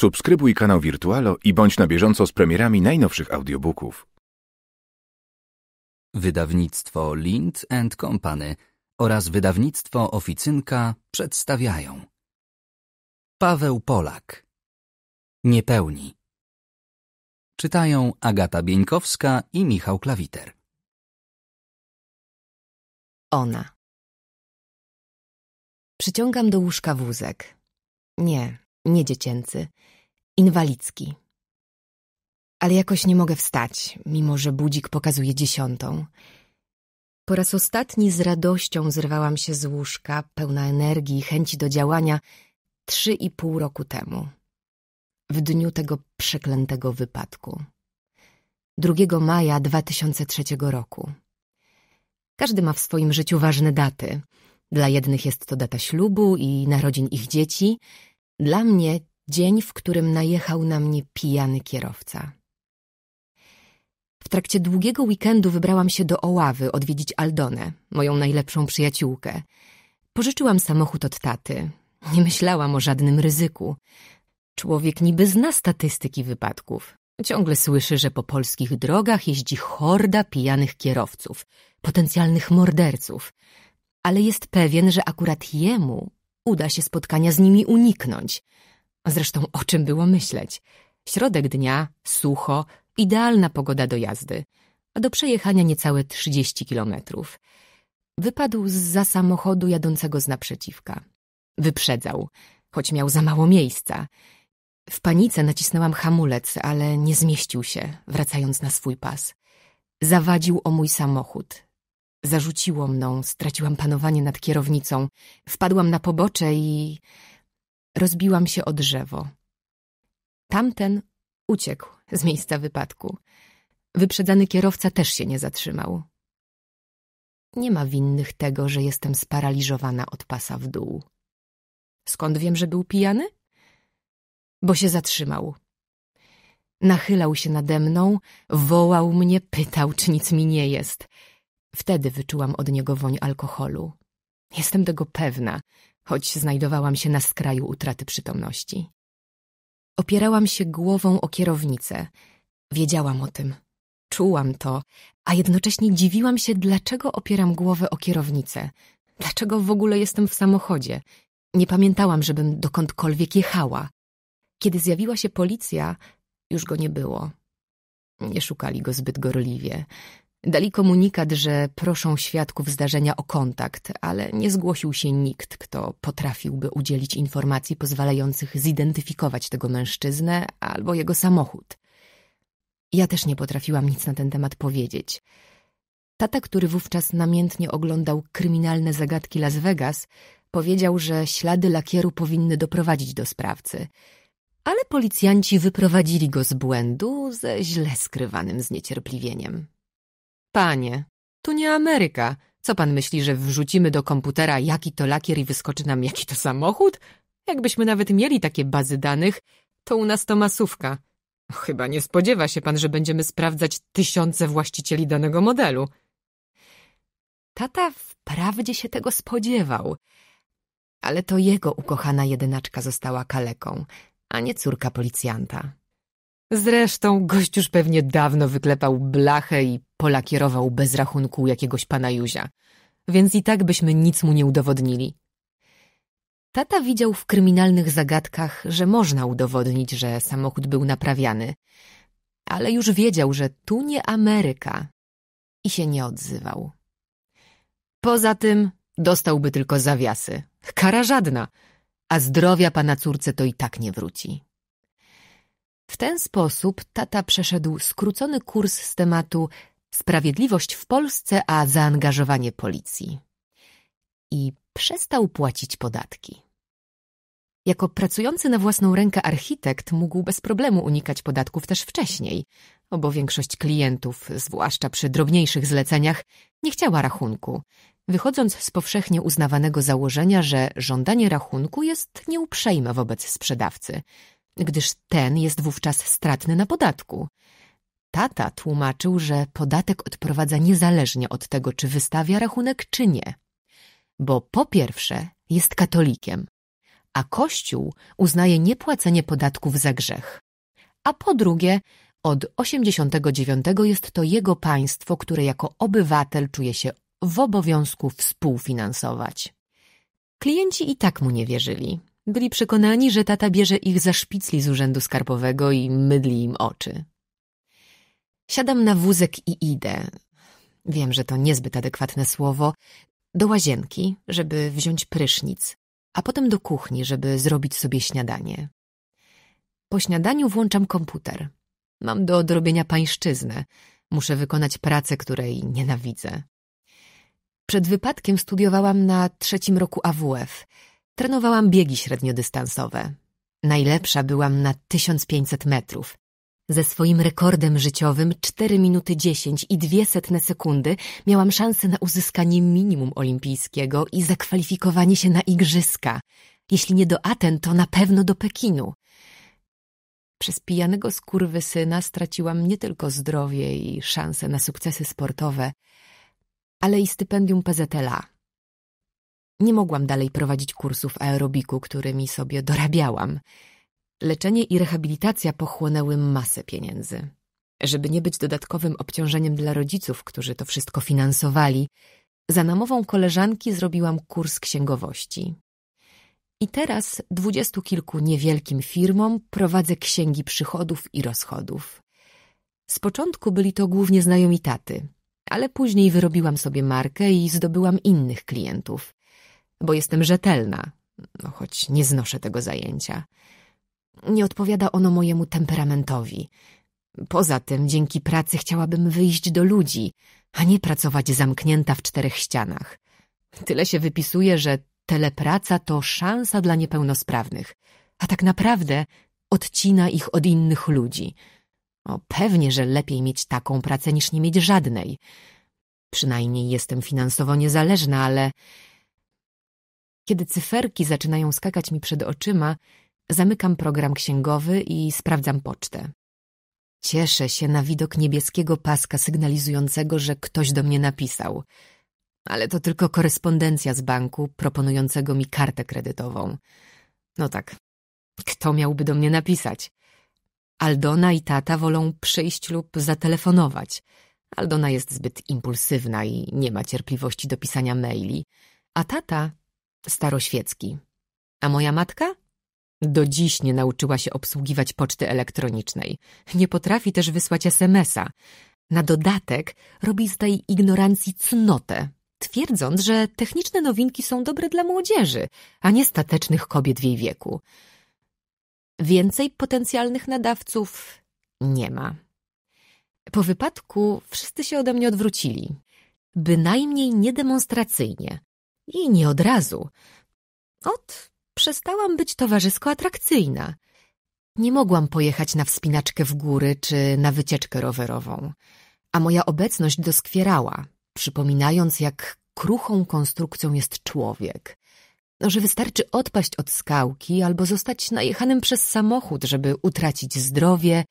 Subskrybuj kanał Virtualo i bądź na bieżąco z premierami najnowszych audiobooków. Wydawnictwo Lind and Company oraz wydawnictwo Oficynka przedstawiają Paweł Polak Niepełni Czytają Agata Bieńkowska i Michał Klawiter Ona Przyciągam do łóżka wózek. Nie, dziecięcy, inwalidzki. Ale jakoś nie mogę wstać, mimo że budzik pokazuje dziesiątą. Po raz ostatni z radością zrywałam się z łóżka, pełna energii i chęci do działania, trzy i pół roku temu. W dniu tego przeklętego wypadku. 2 maja 2003 roku. Każdy ma w swoim życiu ważne daty. Dla jednych jest to data ślubu i narodzin ich dzieci, dla mnie dzień, w którym najechał na mnie pijany kierowca. W trakcie długiego weekendu wybrałam się do Oławy odwiedzić Aldonę, moją najlepszą przyjaciółkę. Pożyczyłam samochód od taty. Nie myślałam o żadnym ryzyku. Człowiek niby zna statystyki wypadków. Ciągle słyszy, że po polskich drogach jeździ horda pijanych kierowców, potencjalnych morderców. Ale jest pewien, że akurat jemu uda się spotkania z nimi uniknąć. Zresztą o czym było myśleć? Środek dnia, sucho, idealna pogoda do jazdy, a do przejechania niecałe 30 kilometrów. Wypadł za samochodu jadącego z naprzeciwka. Wyprzedzał, choć miał za mało miejsca. W panice nacisnęłam hamulec, ale nie zmieścił się, wracając na swój pas. Zawadził o mój samochód, Zarzuciło mną, straciłam panowanie nad kierownicą. Wpadłam na pobocze i rozbiłam się o drzewo. Tamten uciekł z miejsca wypadku. Wyprzedzany kierowca też się nie zatrzymał. Nie ma winnych tego, że jestem sparaliżowana od pasa w dół. Skąd wiem, że był pijany? Bo się zatrzymał. Nachylał się nade mną, wołał mnie, pytał, czy nic mi nie jest – Wtedy wyczułam od niego woń alkoholu. Jestem tego pewna, choć znajdowałam się na skraju utraty przytomności. Opierałam się głową o kierownicę. Wiedziałam o tym. Czułam to, a jednocześnie dziwiłam się, dlaczego opieram głowę o kierownicę. Dlaczego w ogóle jestem w samochodzie? Nie pamiętałam, żebym dokądkolwiek jechała. Kiedy zjawiła się policja, już go nie było. Nie szukali go zbyt gorliwie. Dali komunikat, że proszą świadków zdarzenia o kontakt, ale nie zgłosił się nikt, kto potrafiłby udzielić informacji pozwalających zidentyfikować tego mężczyznę albo jego samochód. Ja też nie potrafiłam nic na ten temat powiedzieć. Tata, który wówczas namiętnie oglądał kryminalne zagadki Las Vegas, powiedział, że ślady lakieru powinny doprowadzić do sprawcy. Ale policjanci wyprowadzili go z błędu ze źle skrywanym zniecierpliwieniem. Panie, tu nie Ameryka. Co pan myśli, że wrzucimy do komputera jaki to lakier i wyskoczy nam jaki to samochód? Jakbyśmy nawet mieli takie bazy danych, to u nas to masówka. Chyba nie spodziewa się pan, że będziemy sprawdzać tysiące właścicieli danego modelu. Tata wprawdzie się tego spodziewał, ale to jego ukochana jedynaczka została kaleką, a nie córka policjanta. Zresztą gość już pewnie dawno wyklepał blachę i polakierował bez rachunku jakiegoś pana Józia, więc i tak byśmy nic mu nie udowodnili. Tata widział w kryminalnych zagadkach, że można udowodnić, że samochód był naprawiany, ale już wiedział, że tu nie Ameryka i się nie odzywał. Poza tym dostałby tylko zawiasy. Kara żadna, a zdrowia pana córce to i tak nie wróci. W ten sposób tata przeszedł skrócony kurs z tematu Sprawiedliwość w Polsce, a zaangażowanie policji. I przestał płacić podatki. Jako pracujący na własną rękę architekt mógł bez problemu unikać podatków też wcześniej, bo większość klientów, zwłaszcza przy drobniejszych zleceniach, nie chciała rachunku, wychodząc z powszechnie uznawanego założenia, że żądanie rachunku jest nieuprzejme wobec sprzedawcy – gdyż ten jest wówczas stratny na podatku. Tata tłumaczył, że podatek odprowadza niezależnie od tego, czy wystawia rachunek, czy nie. Bo po pierwsze jest katolikiem, a Kościół uznaje niepłacenie podatków za grzech. A po drugie, od 89 jest to jego państwo, które jako obywatel czuje się w obowiązku współfinansować. Klienci i tak mu nie wierzyli. Byli przekonani, że tata bierze ich za szpicli z urzędu skarbowego i mydli im oczy. Siadam na wózek i idę. Wiem, że to niezbyt adekwatne słowo. Do łazienki, żeby wziąć prysznic, a potem do kuchni, żeby zrobić sobie śniadanie. Po śniadaniu włączam komputer. Mam do odrobienia pańszczyznę. Muszę wykonać pracę, której nienawidzę. Przed wypadkiem studiowałam na trzecim roku AWF trenowałam biegi średniodystansowe. Najlepsza byłam na 1500 metrów. Ze swoim rekordem życiowym 4 minuty 10 i 200 sekundy miałam szansę na uzyskanie minimum olimpijskiego i zakwalifikowanie się na igrzyska. Jeśli nie do Aten, to na pewno do Pekinu. Przez pijanego syna straciłam nie tylko zdrowie i szanse na sukcesy sportowe, ale i stypendium PZLA nie mogłam dalej prowadzić kursów aerobiku, którymi sobie dorabiałam. Leczenie i rehabilitacja pochłonęły masę pieniędzy. Żeby nie być dodatkowym obciążeniem dla rodziców, którzy to wszystko finansowali, za namową koleżanki zrobiłam kurs księgowości. I teraz dwudziestu kilku niewielkim firmom prowadzę księgi przychodów i rozchodów. Z początku byli to głównie znajomi taty, ale później wyrobiłam sobie markę i zdobyłam innych klientów bo jestem rzetelna, no choć nie znoszę tego zajęcia. Nie odpowiada ono mojemu temperamentowi. Poza tym, dzięki pracy chciałabym wyjść do ludzi, a nie pracować zamknięta w czterech ścianach. Tyle się wypisuje, że telepraca to szansa dla niepełnosprawnych, a tak naprawdę odcina ich od innych ludzi. O, pewnie, że lepiej mieć taką pracę niż nie mieć żadnej. Przynajmniej jestem finansowo niezależna, ale kiedy cyferki zaczynają skakać mi przed oczyma, zamykam program księgowy i sprawdzam pocztę. Cieszę się na widok niebieskiego paska sygnalizującego, że ktoś do mnie napisał. Ale to tylko korespondencja z banku proponującego mi kartę kredytową. No tak, kto miałby do mnie napisać? Aldona i tata wolą przyjść lub zatelefonować. Aldona jest zbyt impulsywna i nie ma cierpliwości do pisania maili, a tata staroświecki. A moja matka? Do dziś nie nauczyła się obsługiwać poczty elektronicznej. Nie potrafi też wysłać SMS-a. Na dodatek robi z tej ignorancji cnotę, twierdząc, że techniczne nowinki są dobre dla młodzieży, a nie statecznych kobiet w jej wieku. Więcej potencjalnych nadawców nie ma. Po wypadku wszyscy się ode mnie odwrócili. Bynajmniej nie demonstracyjnie. I nie od razu. Ot, przestałam być towarzysko atrakcyjna. Nie mogłam pojechać na wspinaczkę w góry czy na wycieczkę rowerową, a moja obecność doskwierała, przypominając jak kruchą konstrukcją jest człowiek. No, że wystarczy odpaść od skałki albo zostać najechanym przez samochód, żeby utracić zdrowie,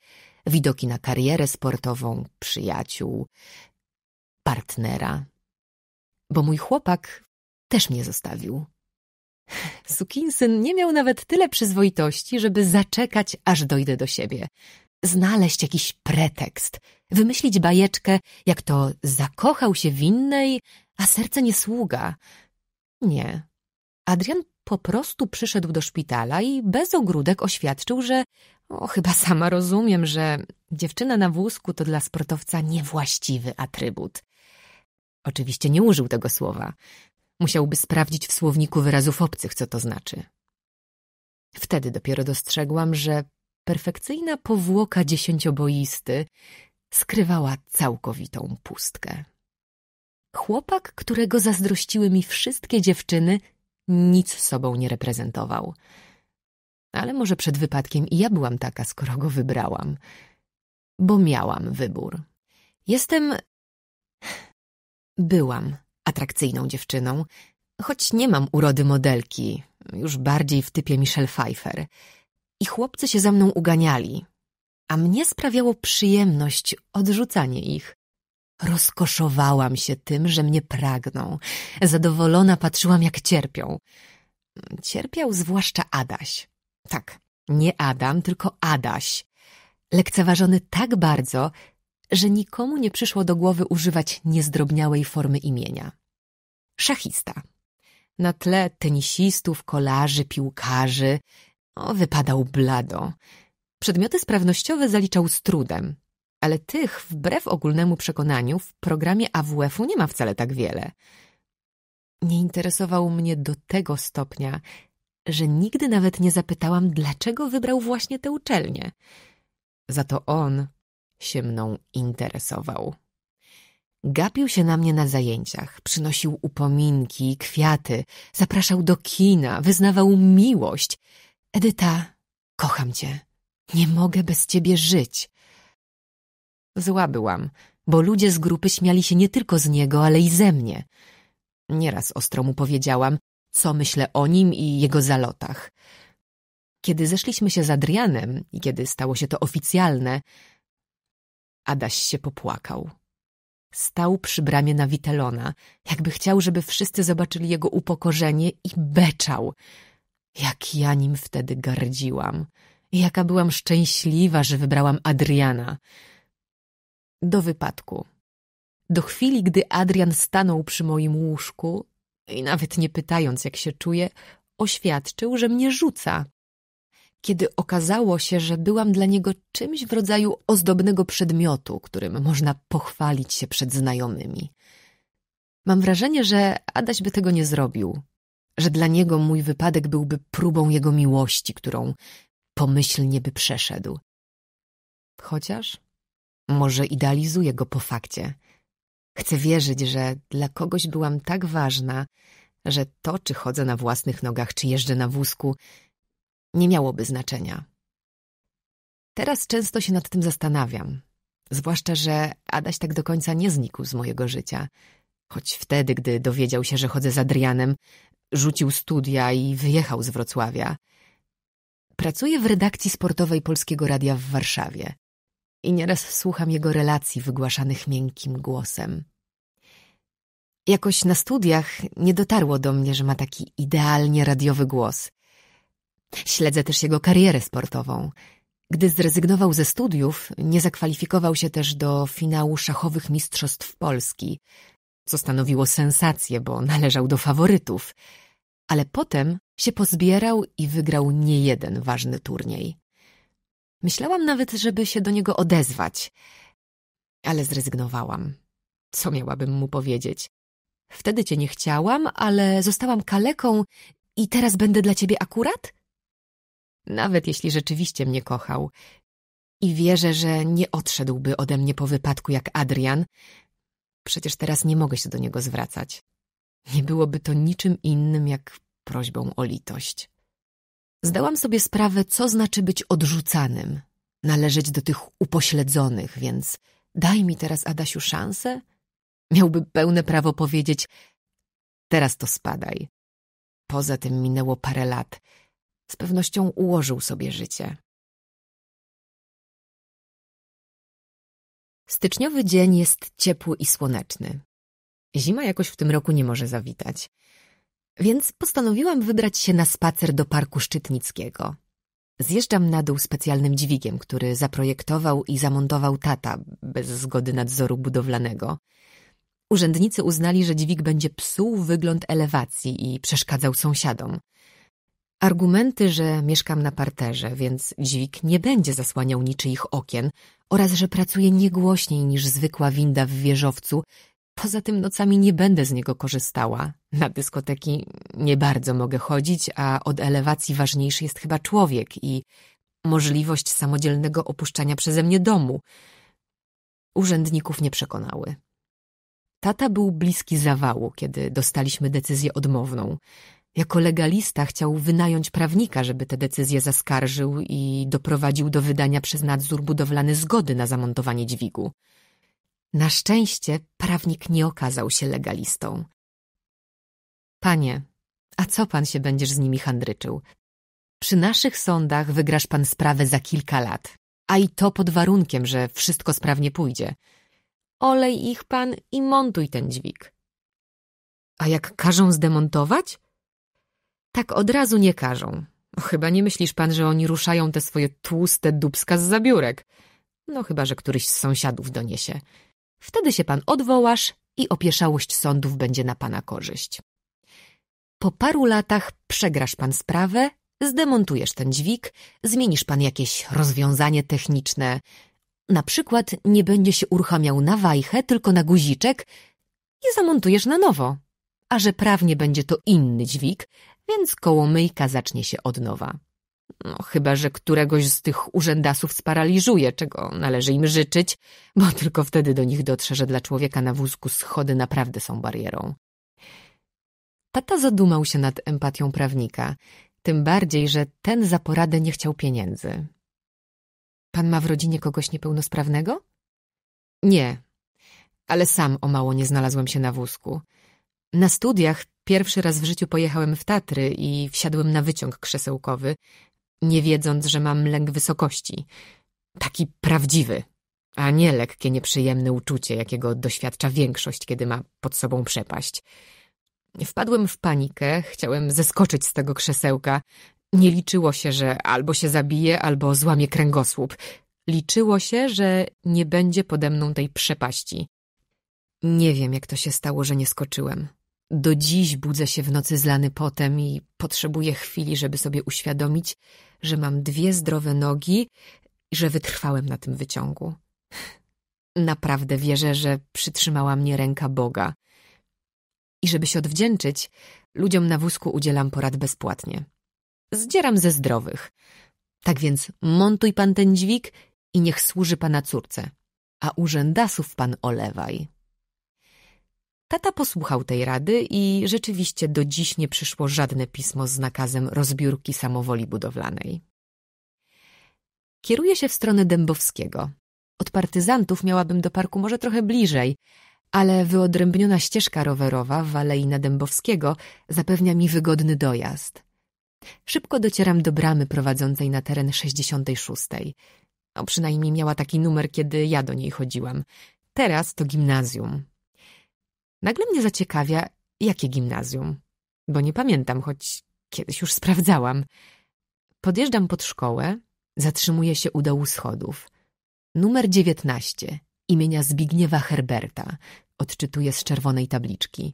widoki na karierę sportową, przyjaciół, partnera. Bo mój chłopak też mnie zostawił. Sukinsyn nie miał nawet tyle przyzwoitości, żeby zaczekać, aż dojdę do siebie. Znaleźć jakiś pretekst, wymyślić bajeczkę, jak to zakochał się w innej, a serce nie sługa. Nie. Adrian po prostu przyszedł do szpitala i bez ogródek oświadczył, że o, chyba sama rozumiem, że dziewczyna na wózku to dla sportowca niewłaściwy atrybut. Oczywiście nie użył tego słowa. Musiałby sprawdzić w słowniku wyrazów obcych, co to znaczy. Wtedy dopiero dostrzegłam, że perfekcyjna powłoka dziesięcioboisty skrywała całkowitą pustkę. Chłopak, którego zazdrościły mi wszystkie dziewczyny, nic sobą nie reprezentował. Ale może przed wypadkiem i ja byłam taka, skoro go wybrałam. Bo miałam wybór. Jestem... Byłam atrakcyjną dziewczyną, choć nie mam urody modelki, już bardziej w typie Michelle Pfeiffer. I chłopcy się za mną uganiali, a mnie sprawiało przyjemność odrzucanie ich. Rozkoszowałam się tym, że mnie pragną. Zadowolona patrzyłam, jak cierpią. Cierpiał zwłaszcza Adaś. Tak, nie Adam, tylko Adaś. Lekceważony tak bardzo, że nikomu nie przyszło do głowy używać niezdrobniałej formy imienia szachista. Na tle tenisistów, kolarzy, piłkarzy wypadał blado. Przedmioty sprawnościowe zaliczał z trudem, ale tych, wbrew ogólnemu przekonaniu, w programie AWF-u nie ma wcale tak wiele. Nie interesował mnie do tego stopnia, że nigdy nawet nie zapytałam, dlaczego wybrał właśnie tę uczelnię. Za to on się mną interesował. Gapił się na mnie na zajęciach, przynosił upominki, kwiaty, zapraszał do kina, wyznawał miłość. Edyta, kocham cię. Nie mogę bez ciebie żyć. Zła byłam, bo ludzie z grupy śmiali się nie tylko z niego, ale i ze mnie. Nieraz ostro mu powiedziałam, co myślę o nim i jego zalotach. Kiedy zeszliśmy się z Adrianem i kiedy stało się to oficjalne, Adaś się popłakał. Stał przy bramie na Witelona, jakby chciał, żeby wszyscy zobaczyli jego upokorzenie i beczał. Jak ja nim wtedy gardziłam. I jaka byłam szczęśliwa, że wybrałam Adriana. Do wypadku. Do chwili, gdy Adrian stanął przy moim łóżku i nawet nie pytając, jak się czuję, oświadczył, że mnie rzuca kiedy okazało się, że byłam dla niego czymś w rodzaju ozdobnego przedmiotu, którym można pochwalić się przed znajomymi. Mam wrażenie, że Adaś by tego nie zrobił, że dla niego mój wypadek byłby próbą jego miłości, którą pomyślnie by przeszedł. Chociaż może idealizuję go po fakcie. Chcę wierzyć, że dla kogoś byłam tak ważna, że to, czy chodzę na własnych nogach, czy jeżdżę na wózku, nie miałoby znaczenia. Teraz często się nad tym zastanawiam, zwłaszcza, że Adaś tak do końca nie znikł z mojego życia. Choć wtedy, gdy dowiedział się, że chodzę za Adrianem, rzucił studia i wyjechał z Wrocławia. Pracuję w redakcji sportowej Polskiego Radia w Warszawie i nieraz słucham jego relacji wygłaszanych miękkim głosem. Jakoś na studiach nie dotarło do mnie, że ma taki idealnie radiowy głos. Śledzę też jego karierę sportową. Gdy zrezygnował ze studiów, nie zakwalifikował się też do finału szachowych mistrzostw Polski, co stanowiło sensację, bo należał do faworytów. Ale potem się pozbierał i wygrał nie jeden ważny turniej. Myślałam nawet, żeby się do niego odezwać, ale zrezygnowałam. Co miałabym mu powiedzieć? Wtedy cię nie chciałam, ale zostałam kaleką i teraz będę dla ciebie akurat? nawet jeśli rzeczywiście mnie kochał. I wierzę, że nie odszedłby ode mnie po wypadku jak Adrian. Przecież teraz nie mogę się do niego zwracać. Nie byłoby to niczym innym jak prośbą o litość. Zdałam sobie sprawę, co znaczy być odrzucanym, należeć do tych upośledzonych, więc daj mi teraz, Adasiu, szansę? Miałby pełne prawo powiedzieć, teraz to spadaj. Poza tym minęło parę lat – z pewnością ułożył sobie życie. Styczniowy dzień jest ciepły i słoneczny. Zima jakoś w tym roku nie może zawitać. Więc postanowiłam wybrać się na spacer do Parku Szczytnickiego. Zjeżdżam na dół specjalnym dźwigiem, który zaprojektował i zamontował tata bez zgody nadzoru budowlanego. Urzędnicy uznali, że dźwig będzie psuł wygląd elewacji i przeszkadzał sąsiadom. Argumenty, że mieszkam na parterze, więc dźwig nie będzie zasłaniał niczyich okien oraz że pracuję niegłośniej niż zwykła winda w wieżowcu, poza tym nocami nie będę z niego korzystała. Na dyskoteki nie bardzo mogę chodzić, a od elewacji ważniejszy jest chyba człowiek i możliwość samodzielnego opuszczania przeze mnie domu. Urzędników nie przekonały. Tata był bliski zawału, kiedy dostaliśmy decyzję odmowną – jako legalista chciał wynająć prawnika, żeby te decyzje zaskarżył i doprowadził do wydania przez nadzór budowlany zgody na zamontowanie dźwigu. Na szczęście prawnik nie okazał się legalistą. Panie, a co pan się będziesz z nimi handryczył? Przy naszych sądach wygrasz pan sprawę za kilka lat, a i to pod warunkiem, że wszystko sprawnie pójdzie. Olej ich pan i montuj ten dźwig. A jak każą zdemontować? Tak od razu nie każą. No, chyba nie myślisz pan, że oni ruszają te swoje tłuste dubska z zabiórek. No chyba, że któryś z sąsiadów doniesie. Wtedy się pan odwołasz i opieszałość sądów będzie na pana korzyść. Po paru latach przegrasz pan sprawę, zdemontujesz ten dźwig, zmienisz pan jakieś rozwiązanie techniczne. Na przykład nie będzie się uruchamiał na wajchę, tylko na guziczek i zamontujesz na nowo. A że prawnie będzie to inny dźwig, więc kołomyjka zacznie się od nowa. No, chyba, że któregoś z tych urzędasów sparaliżuje, czego należy im życzyć, bo tylko wtedy do nich dotrze, że dla człowieka na wózku schody naprawdę są barierą. Tata zadumał się nad empatią prawnika, tym bardziej, że ten za poradę nie chciał pieniędzy. Pan ma w rodzinie kogoś niepełnosprawnego? Nie, ale sam o mało nie znalazłem się na wózku. Na studiach Pierwszy raz w życiu pojechałem w Tatry i wsiadłem na wyciąg krzesełkowy, nie wiedząc, że mam lęk wysokości. Taki prawdziwy, a nie lekkie, nieprzyjemne uczucie, jakiego doświadcza większość, kiedy ma pod sobą przepaść. Wpadłem w panikę, chciałem zeskoczyć z tego krzesełka. Nie liczyło się, że albo się zabije, albo złamie kręgosłup. Liczyło się, że nie będzie pode mną tej przepaści. Nie wiem, jak to się stało, że nie skoczyłem. Do dziś budzę się w nocy zlany potem i potrzebuję chwili, żeby sobie uświadomić, że mam dwie zdrowe nogi i że wytrwałem na tym wyciągu. Naprawdę wierzę, że przytrzymała mnie ręka Boga. I żeby się odwdzięczyć, ludziom na wózku udzielam porad bezpłatnie. Zdzieram ze zdrowych. Tak więc montuj pan ten dźwig i niech służy pana córce, a urzędasów pan olewaj. Tata posłuchał tej rady i rzeczywiście do dziś nie przyszło żadne pismo z nakazem rozbiórki samowoli budowlanej. Kieruję się w stronę Dębowskiego. Od partyzantów miałabym do parku może trochę bliżej, ale wyodrębniona ścieżka rowerowa w Alei Nadębowskiego zapewnia mi wygodny dojazd. Szybko docieram do bramy prowadzącej na teren 66. O, przynajmniej miała taki numer, kiedy ja do niej chodziłam. Teraz to gimnazjum. Nagle mnie zaciekawia, jakie gimnazjum, bo nie pamiętam, choć kiedyś już sprawdzałam. Podjeżdżam pod szkołę, zatrzymuję się u dołu schodów. Numer dziewiętnaście, imienia Zbigniewa Herberta, Odczytuję z czerwonej tabliczki.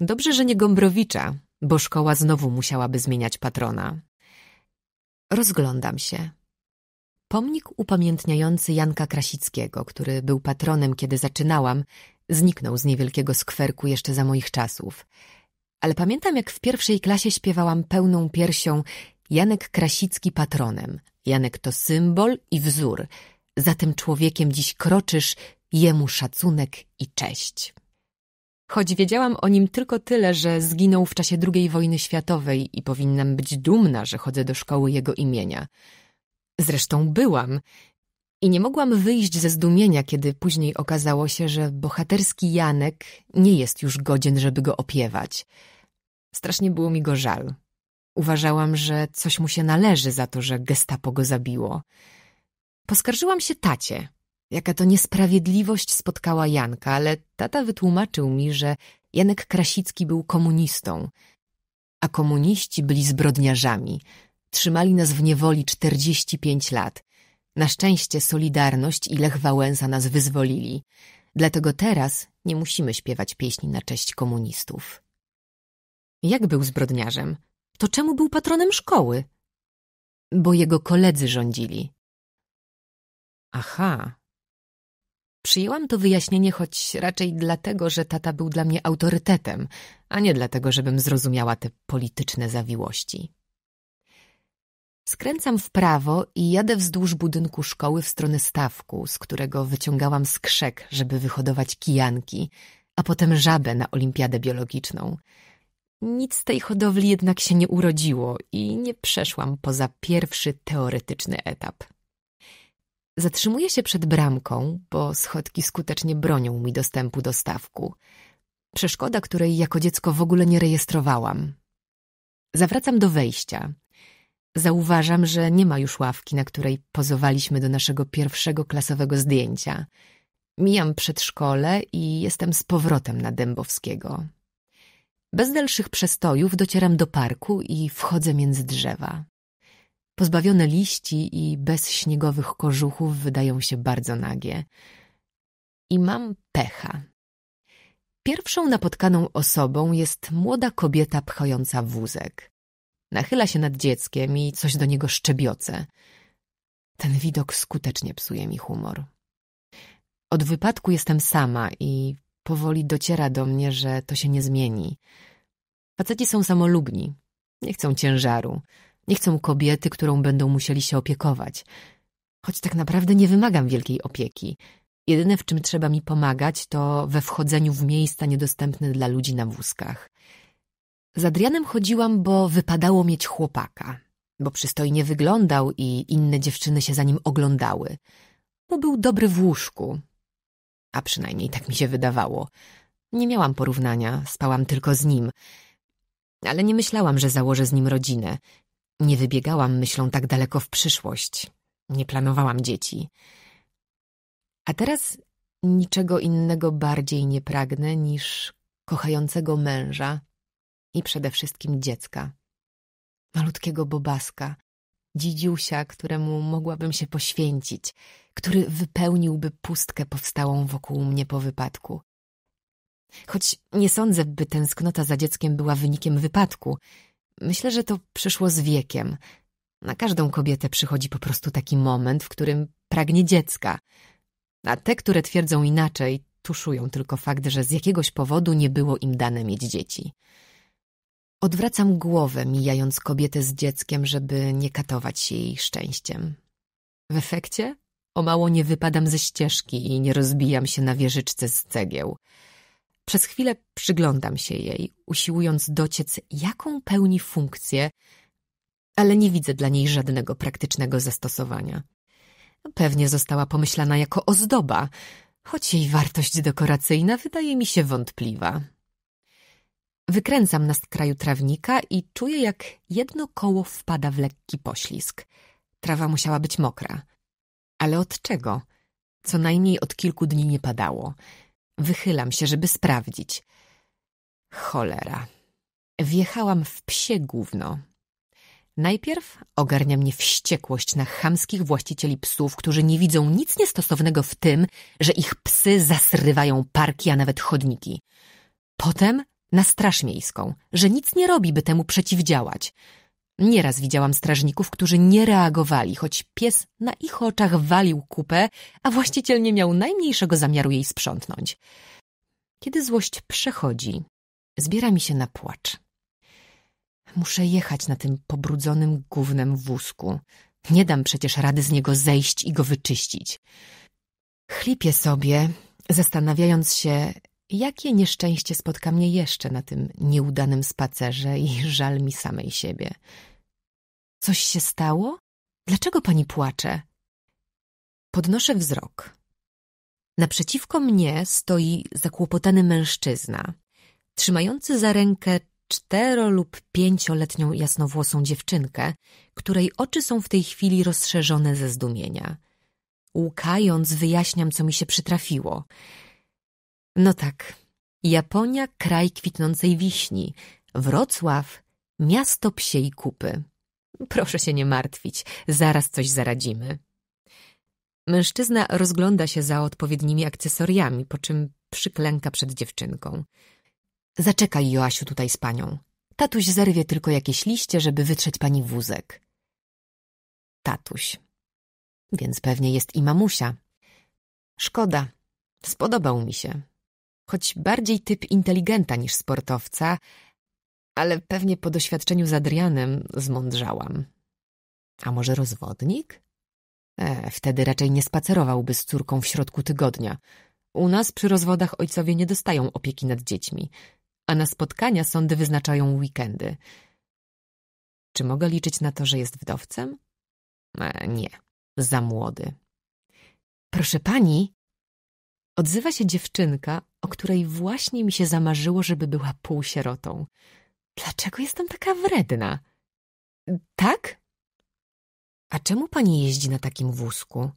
Dobrze, że nie Gombrowicza, bo szkoła znowu musiałaby zmieniać patrona. Rozglądam się. Pomnik upamiętniający Janka Krasickiego, który był patronem, kiedy zaczynałam, Zniknął z niewielkiego skwerku jeszcze za moich czasów. Ale pamiętam, jak w pierwszej klasie śpiewałam pełną piersią Janek Krasicki patronem. Janek to symbol i wzór. Za tym człowiekiem dziś kroczysz, jemu szacunek i cześć. Choć wiedziałam o nim tylko tyle, że zginął w czasie II wojny światowej i powinnam być dumna, że chodzę do szkoły jego imienia. Zresztą byłam, i nie mogłam wyjść ze zdumienia, kiedy później okazało się, że bohaterski Janek nie jest już godzien, żeby go opiewać. Strasznie było mi go żal. Uważałam, że coś mu się należy za to, że gestapo go zabiło. Poskarżyłam się tacie, jaka to niesprawiedliwość spotkała Janka, ale tata wytłumaczył mi, że Janek Krasicki był komunistą, a komuniści byli zbrodniarzami. Trzymali nas w niewoli 45 lat – na szczęście Solidarność i Lech Wałęsa nas wyzwolili, dlatego teraz nie musimy śpiewać pieśni na cześć komunistów. Jak był zbrodniarzem? To czemu był patronem szkoły? Bo jego koledzy rządzili. Aha. Przyjęłam to wyjaśnienie, choć raczej dlatego, że tata był dla mnie autorytetem, a nie dlatego, żebym zrozumiała te polityczne zawiłości. Skręcam w prawo i jadę wzdłuż budynku szkoły w stronę stawku, z którego wyciągałam skrzek, żeby wyhodować kijanki, a potem żabę na olimpiadę biologiczną. Nic z tej hodowli jednak się nie urodziło i nie przeszłam poza pierwszy teoretyczny etap. Zatrzymuję się przed bramką, bo schodki skutecznie bronią mi dostępu do stawku. Przeszkoda, której jako dziecko w ogóle nie rejestrowałam. Zawracam do wejścia – Zauważam, że nie ma już ławki, na której pozowaliśmy do naszego pierwszego klasowego zdjęcia. Mijam przedszkole i jestem z powrotem na Dębowskiego. Bez dalszych przestojów docieram do parku i wchodzę między drzewa. Pozbawione liści i bez śniegowych kożuchów wydają się bardzo nagie. I mam pecha. Pierwszą napotkaną osobą jest młoda kobieta pchająca wózek. Nachyla się nad dzieckiem i coś do niego szczebioce. Ten widok skutecznie psuje mi humor. Od wypadku jestem sama i powoli dociera do mnie, że to się nie zmieni. Faceci są samolubni, nie chcą ciężaru, nie chcą kobiety, którą będą musieli się opiekować. Choć tak naprawdę nie wymagam wielkiej opieki. Jedyne, w czym trzeba mi pomagać, to we wchodzeniu w miejsca niedostępne dla ludzi na wózkach. Z Adrianem chodziłam, bo wypadało mieć chłopaka, bo przystojnie wyglądał i inne dziewczyny się za nim oglądały, bo był dobry w łóżku. A przynajmniej tak mi się wydawało. Nie miałam porównania, spałam tylko z nim. Ale nie myślałam, że założę z nim rodzinę. Nie wybiegałam myślą tak daleko w przyszłość. Nie planowałam dzieci. A teraz niczego innego bardziej nie pragnę niż kochającego męża, i przede wszystkim dziecka. Malutkiego bobaska, dzidziusia, któremu mogłabym się poświęcić, który wypełniłby pustkę powstałą wokół mnie po wypadku. Choć nie sądzę, by tęsknota za dzieckiem była wynikiem wypadku. Myślę, że to przyszło z wiekiem. Na każdą kobietę przychodzi po prostu taki moment, w którym pragnie dziecka. A te, które twierdzą inaczej, tuszują tylko fakt, że z jakiegoś powodu nie było im dane mieć dzieci. Odwracam głowę, mijając kobietę z dzieckiem, żeby nie katować się jej szczęściem. W efekcie o mało nie wypadam ze ścieżki i nie rozbijam się na wieżyczce z cegieł. Przez chwilę przyglądam się jej, usiłując dociec, jaką pełni funkcję, ale nie widzę dla niej żadnego praktycznego zastosowania. Pewnie została pomyślana jako ozdoba, choć jej wartość dekoracyjna wydaje mi się wątpliwa. Wykręcam na skraju trawnika i czuję, jak jedno koło wpada w lekki poślizg. Trawa musiała być mokra. Ale od czego? Co najmniej od kilku dni nie padało. Wychylam się, żeby sprawdzić. Cholera. Wjechałam w psie gówno. Najpierw ogarnia mnie wściekłość na chamskich właścicieli psów, którzy nie widzą nic niestosownego w tym, że ich psy zasrywają parki, a nawet chodniki. Potem na straż miejską, że nic nie robi, by temu przeciwdziałać. Nieraz widziałam strażników, którzy nie reagowali, choć pies na ich oczach walił kupę, a właściciel nie miał najmniejszego zamiaru jej sprzątnąć. Kiedy złość przechodzi, zbiera mi się na płacz. Muszę jechać na tym pobrudzonym gównem wózku. Nie dam przecież rady z niego zejść i go wyczyścić. Chlipię sobie, zastanawiając się, Jakie nieszczęście spotka mnie jeszcze na tym nieudanym spacerze i żal mi samej siebie. Coś się stało? Dlaczego pani płacze? Podnoszę wzrok. Naprzeciwko mnie stoi zakłopotany mężczyzna, trzymający za rękę cztero lub pięcioletnią jasnowłosą dziewczynkę, której oczy są w tej chwili rozszerzone ze zdumienia. Łkając, wyjaśniam, co mi się przytrafiło – no tak. Japonia, kraj kwitnącej wiśni. Wrocław, miasto psiej kupy. Proszę się nie martwić, zaraz coś zaradzimy. Mężczyzna rozgląda się za odpowiednimi akcesoriami, po czym przyklęka przed dziewczynką. Zaczekaj, Joasiu, tutaj z panią. Tatuś zerwie tylko jakieś liście, żeby wytrzeć pani wózek. Tatuś. Więc pewnie jest i mamusia. Szkoda. Spodobał mi się choć bardziej typ inteligenta niż sportowca, ale pewnie po doświadczeniu z Adrianem zmądrzałam. A może rozwodnik? E, wtedy raczej nie spacerowałby z córką w środku tygodnia. U nas przy rozwodach ojcowie nie dostają opieki nad dziećmi, a na spotkania sądy wyznaczają weekendy. Czy mogę liczyć na to, że jest wdowcem? E, nie, za młody. Proszę pani, Odzywa się dziewczynka, o której właśnie mi się zamarzyło, żeby była półsierotą. Dlaczego jestem taka wredna? Tak? A czemu pani jeździ na takim wózku?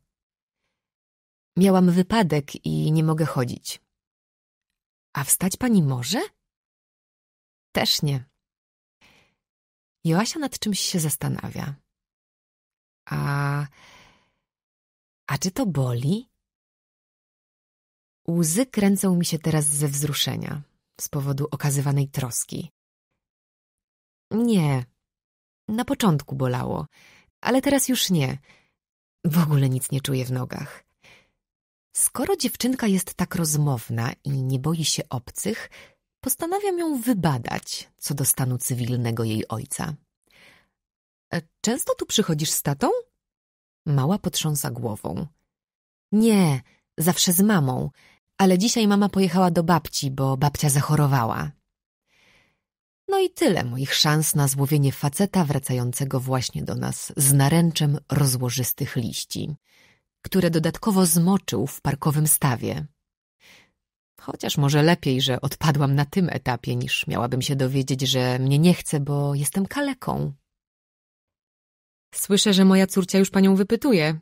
Miałam wypadek i nie mogę chodzić. A wstać pani może? Też nie. Joasia nad czymś się zastanawia. A... A czy to boli? Łzy kręcą mi się teraz ze wzruszenia, z powodu okazywanej troski. Nie. Na początku bolało, ale teraz już nie. W ogóle nic nie czuję w nogach. Skoro dziewczynka jest tak rozmowna i nie boi się obcych, postanawiam ją wybadać co do stanu cywilnego jej ojca. E, często tu przychodzisz z tatą? Mała potrząsa głową. Nie, zawsze z mamą, ale dzisiaj mama pojechała do babci, bo babcia zachorowała. No i tyle moich szans na złowienie faceta wracającego właśnie do nas z naręczem rozłożystych liści, które dodatkowo zmoczył w parkowym stawie. Chociaż może lepiej, że odpadłam na tym etapie, niż miałabym się dowiedzieć, że mnie nie chce, bo jestem kaleką. Słyszę, że moja córcia już panią wypytuje.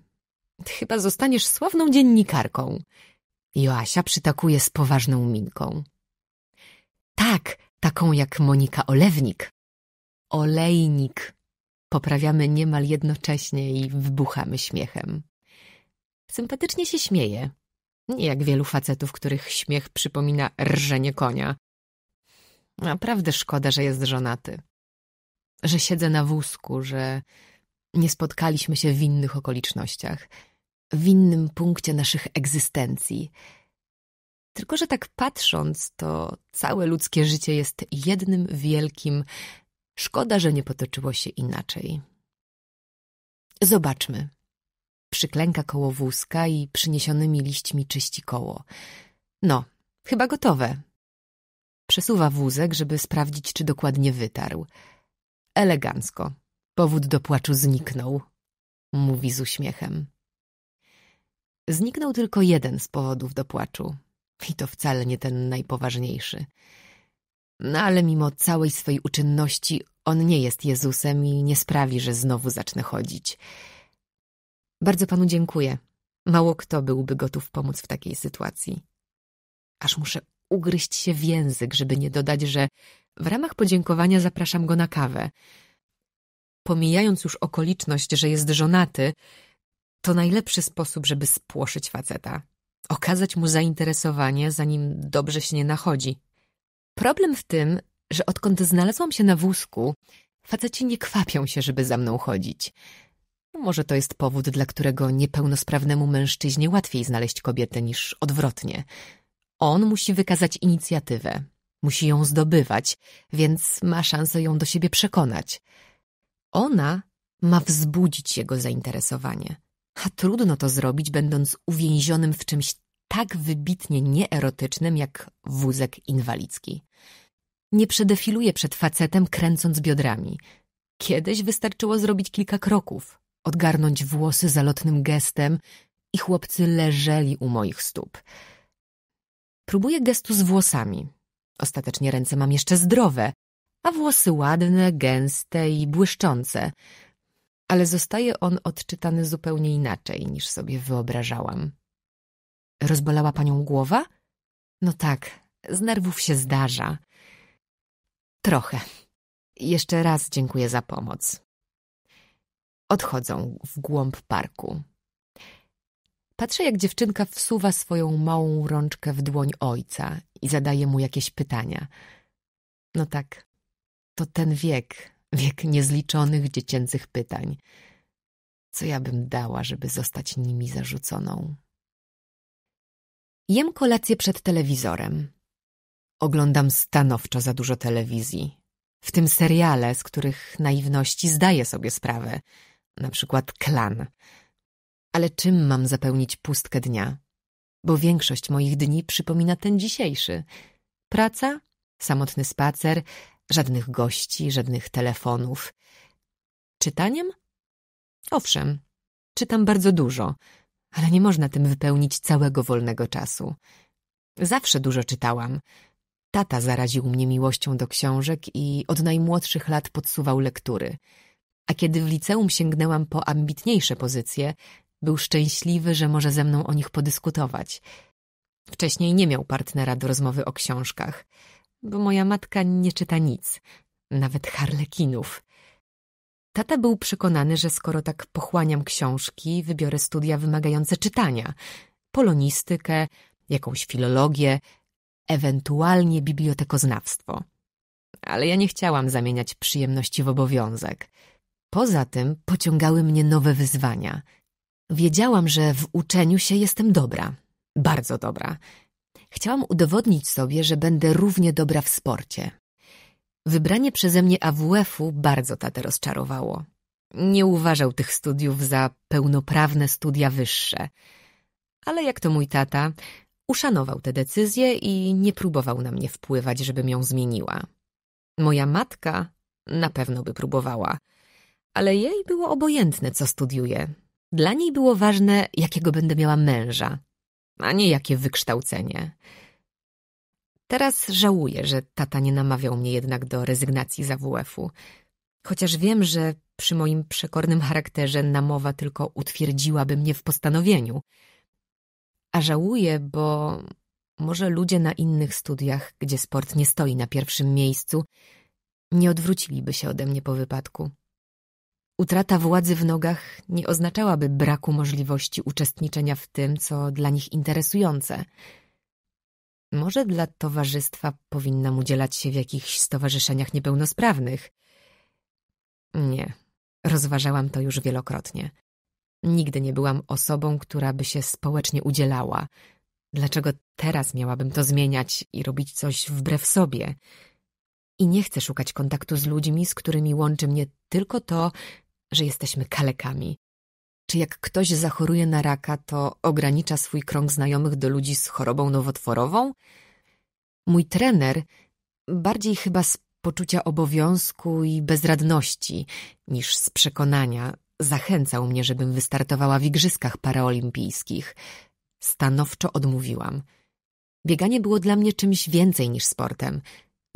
chyba zostaniesz sławną dziennikarką. Joasia przytakuje z poważną minką. Tak, taką jak Monika Olewnik. Olejnik. Poprawiamy niemal jednocześnie i wybuchamy śmiechem. Sympatycznie się śmieje. Nie jak wielu facetów, których śmiech przypomina rżenie konia. Naprawdę szkoda, że jest żonaty. Że siedzę na wózku, że nie spotkaliśmy się w innych okolicznościach, w innym punkcie naszych egzystencji. Tylko, że tak patrząc, to całe ludzkie życie jest jednym wielkim. Szkoda, że nie potoczyło się inaczej. Zobaczmy. Przyklęka koło wózka i przyniesionymi liśćmi czyści koło. No, chyba gotowe. Przesuwa wózek, żeby sprawdzić, czy dokładnie wytarł. Elegancko. Powód do płaczu zniknął, mówi z uśmiechem. Zniknął tylko jeden z powodów do płaczu. I to wcale nie ten najpoważniejszy. No ale mimo całej swej uczynności on nie jest Jezusem i nie sprawi, że znowu zacznę chodzić. Bardzo panu dziękuję. Mało kto byłby gotów pomóc w takiej sytuacji. Aż muszę ugryźć się w język, żeby nie dodać, że w ramach podziękowania zapraszam go na kawę. Pomijając już okoliczność, że jest żonaty, to najlepszy sposób, żeby spłoszyć faceta. Okazać mu zainteresowanie, zanim dobrze się nie nachodzi. Problem w tym, że odkąd znalazłam się na wózku, faceci nie kwapią się, żeby za mną chodzić. No może to jest powód, dla którego niepełnosprawnemu mężczyźnie łatwiej znaleźć kobietę niż odwrotnie. On musi wykazać inicjatywę, musi ją zdobywać, więc ma szansę ją do siebie przekonać. Ona ma wzbudzić jego zainteresowanie a trudno to zrobić, będąc uwięzionym w czymś tak wybitnie nieerotycznym jak wózek inwalidzki. Nie przedefiluje przed facetem, kręcąc biodrami. Kiedyś wystarczyło zrobić kilka kroków, odgarnąć włosy zalotnym gestem i chłopcy leżeli u moich stóp. Próbuję gestu z włosami. Ostatecznie ręce mam jeszcze zdrowe, a włosy ładne, gęste i błyszczące – ale zostaje on odczytany zupełnie inaczej, niż sobie wyobrażałam. Rozbolała panią głowa? No tak, z nerwów się zdarza. Trochę. Jeszcze raz dziękuję za pomoc. Odchodzą w głąb parku. Patrzę, jak dziewczynka wsuwa swoją małą rączkę w dłoń ojca i zadaje mu jakieś pytania. No tak, to ten wiek, wiek niezliczonych dziecięcych pytań. Co ja bym dała, żeby zostać nimi zarzuconą? Jem kolację przed telewizorem. Oglądam stanowczo za dużo telewizji. W tym seriale, z których naiwności zdaję sobie sprawę, na przykład klan. Ale czym mam zapełnić pustkę dnia? Bo większość moich dni przypomina ten dzisiejszy. Praca, samotny spacer, Żadnych gości, żadnych telefonów. Czytaniem? Owszem, czytam bardzo dużo, ale nie można tym wypełnić całego wolnego czasu. Zawsze dużo czytałam. Tata zaraził mnie miłością do książek i od najmłodszych lat podsuwał lektury. A kiedy w liceum sięgnęłam po ambitniejsze pozycje, był szczęśliwy, że może ze mną o nich podyskutować. Wcześniej nie miał partnera do rozmowy o książkach – bo moja matka nie czyta nic, nawet harlekinów. Tata był przekonany, że skoro tak pochłaniam książki, wybiorę studia wymagające czytania, polonistykę, jakąś filologię, ewentualnie bibliotekoznawstwo. Ale ja nie chciałam zamieniać przyjemności w obowiązek. Poza tym pociągały mnie nowe wyzwania. Wiedziałam, że w uczeniu się jestem dobra, bardzo dobra Chciałam udowodnić sobie, że będę równie dobra w sporcie. Wybranie przeze mnie AWF-u bardzo tatę rozczarowało. Nie uważał tych studiów za pełnoprawne studia wyższe. Ale jak to mój tata, uszanował tę decyzję i nie próbował na mnie wpływać, żebym ją zmieniła. Moja matka na pewno by próbowała, ale jej było obojętne, co studiuje. Dla niej było ważne, jakiego będę miała męża a nie jakie wykształcenie. Teraz żałuję, że tata nie namawiał mnie jednak do rezygnacji z AWF-u, chociaż wiem, że przy moim przekornym charakterze namowa tylko utwierdziłaby mnie w postanowieniu. A żałuję, bo może ludzie na innych studiach, gdzie sport nie stoi na pierwszym miejscu, nie odwróciliby się ode mnie po wypadku. Utrata władzy w nogach nie oznaczałaby braku możliwości uczestniczenia w tym, co dla nich interesujące. Może dla towarzystwa powinnam udzielać się w jakichś stowarzyszeniach niepełnosprawnych. Nie, rozważałam to już wielokrotnie. Nigdy nie byłam osobą, która by się społecznie udzielała. Dlaczego teraz miałabym to zmieniać i robić coś wbrew sobie? I nie chcę szukać kontaktu z ludźmi, z którymi łączy mnie tylko to, że jesteśmy kalekami. Czy jak ktoś zachoruje na raka, to ogranicza swój krąg znajomych do ludzi z chorobą nowotworową? Mój trener, bardziej chyba z poczucia obowiązku i bezradności niż z przekonania, zachęcał mnie, żebym wystartowała w igrzyskach paraolimpijskich. Stanowczo odmówiłam. Bieganie było dla mnie czymś więcej niż sportem,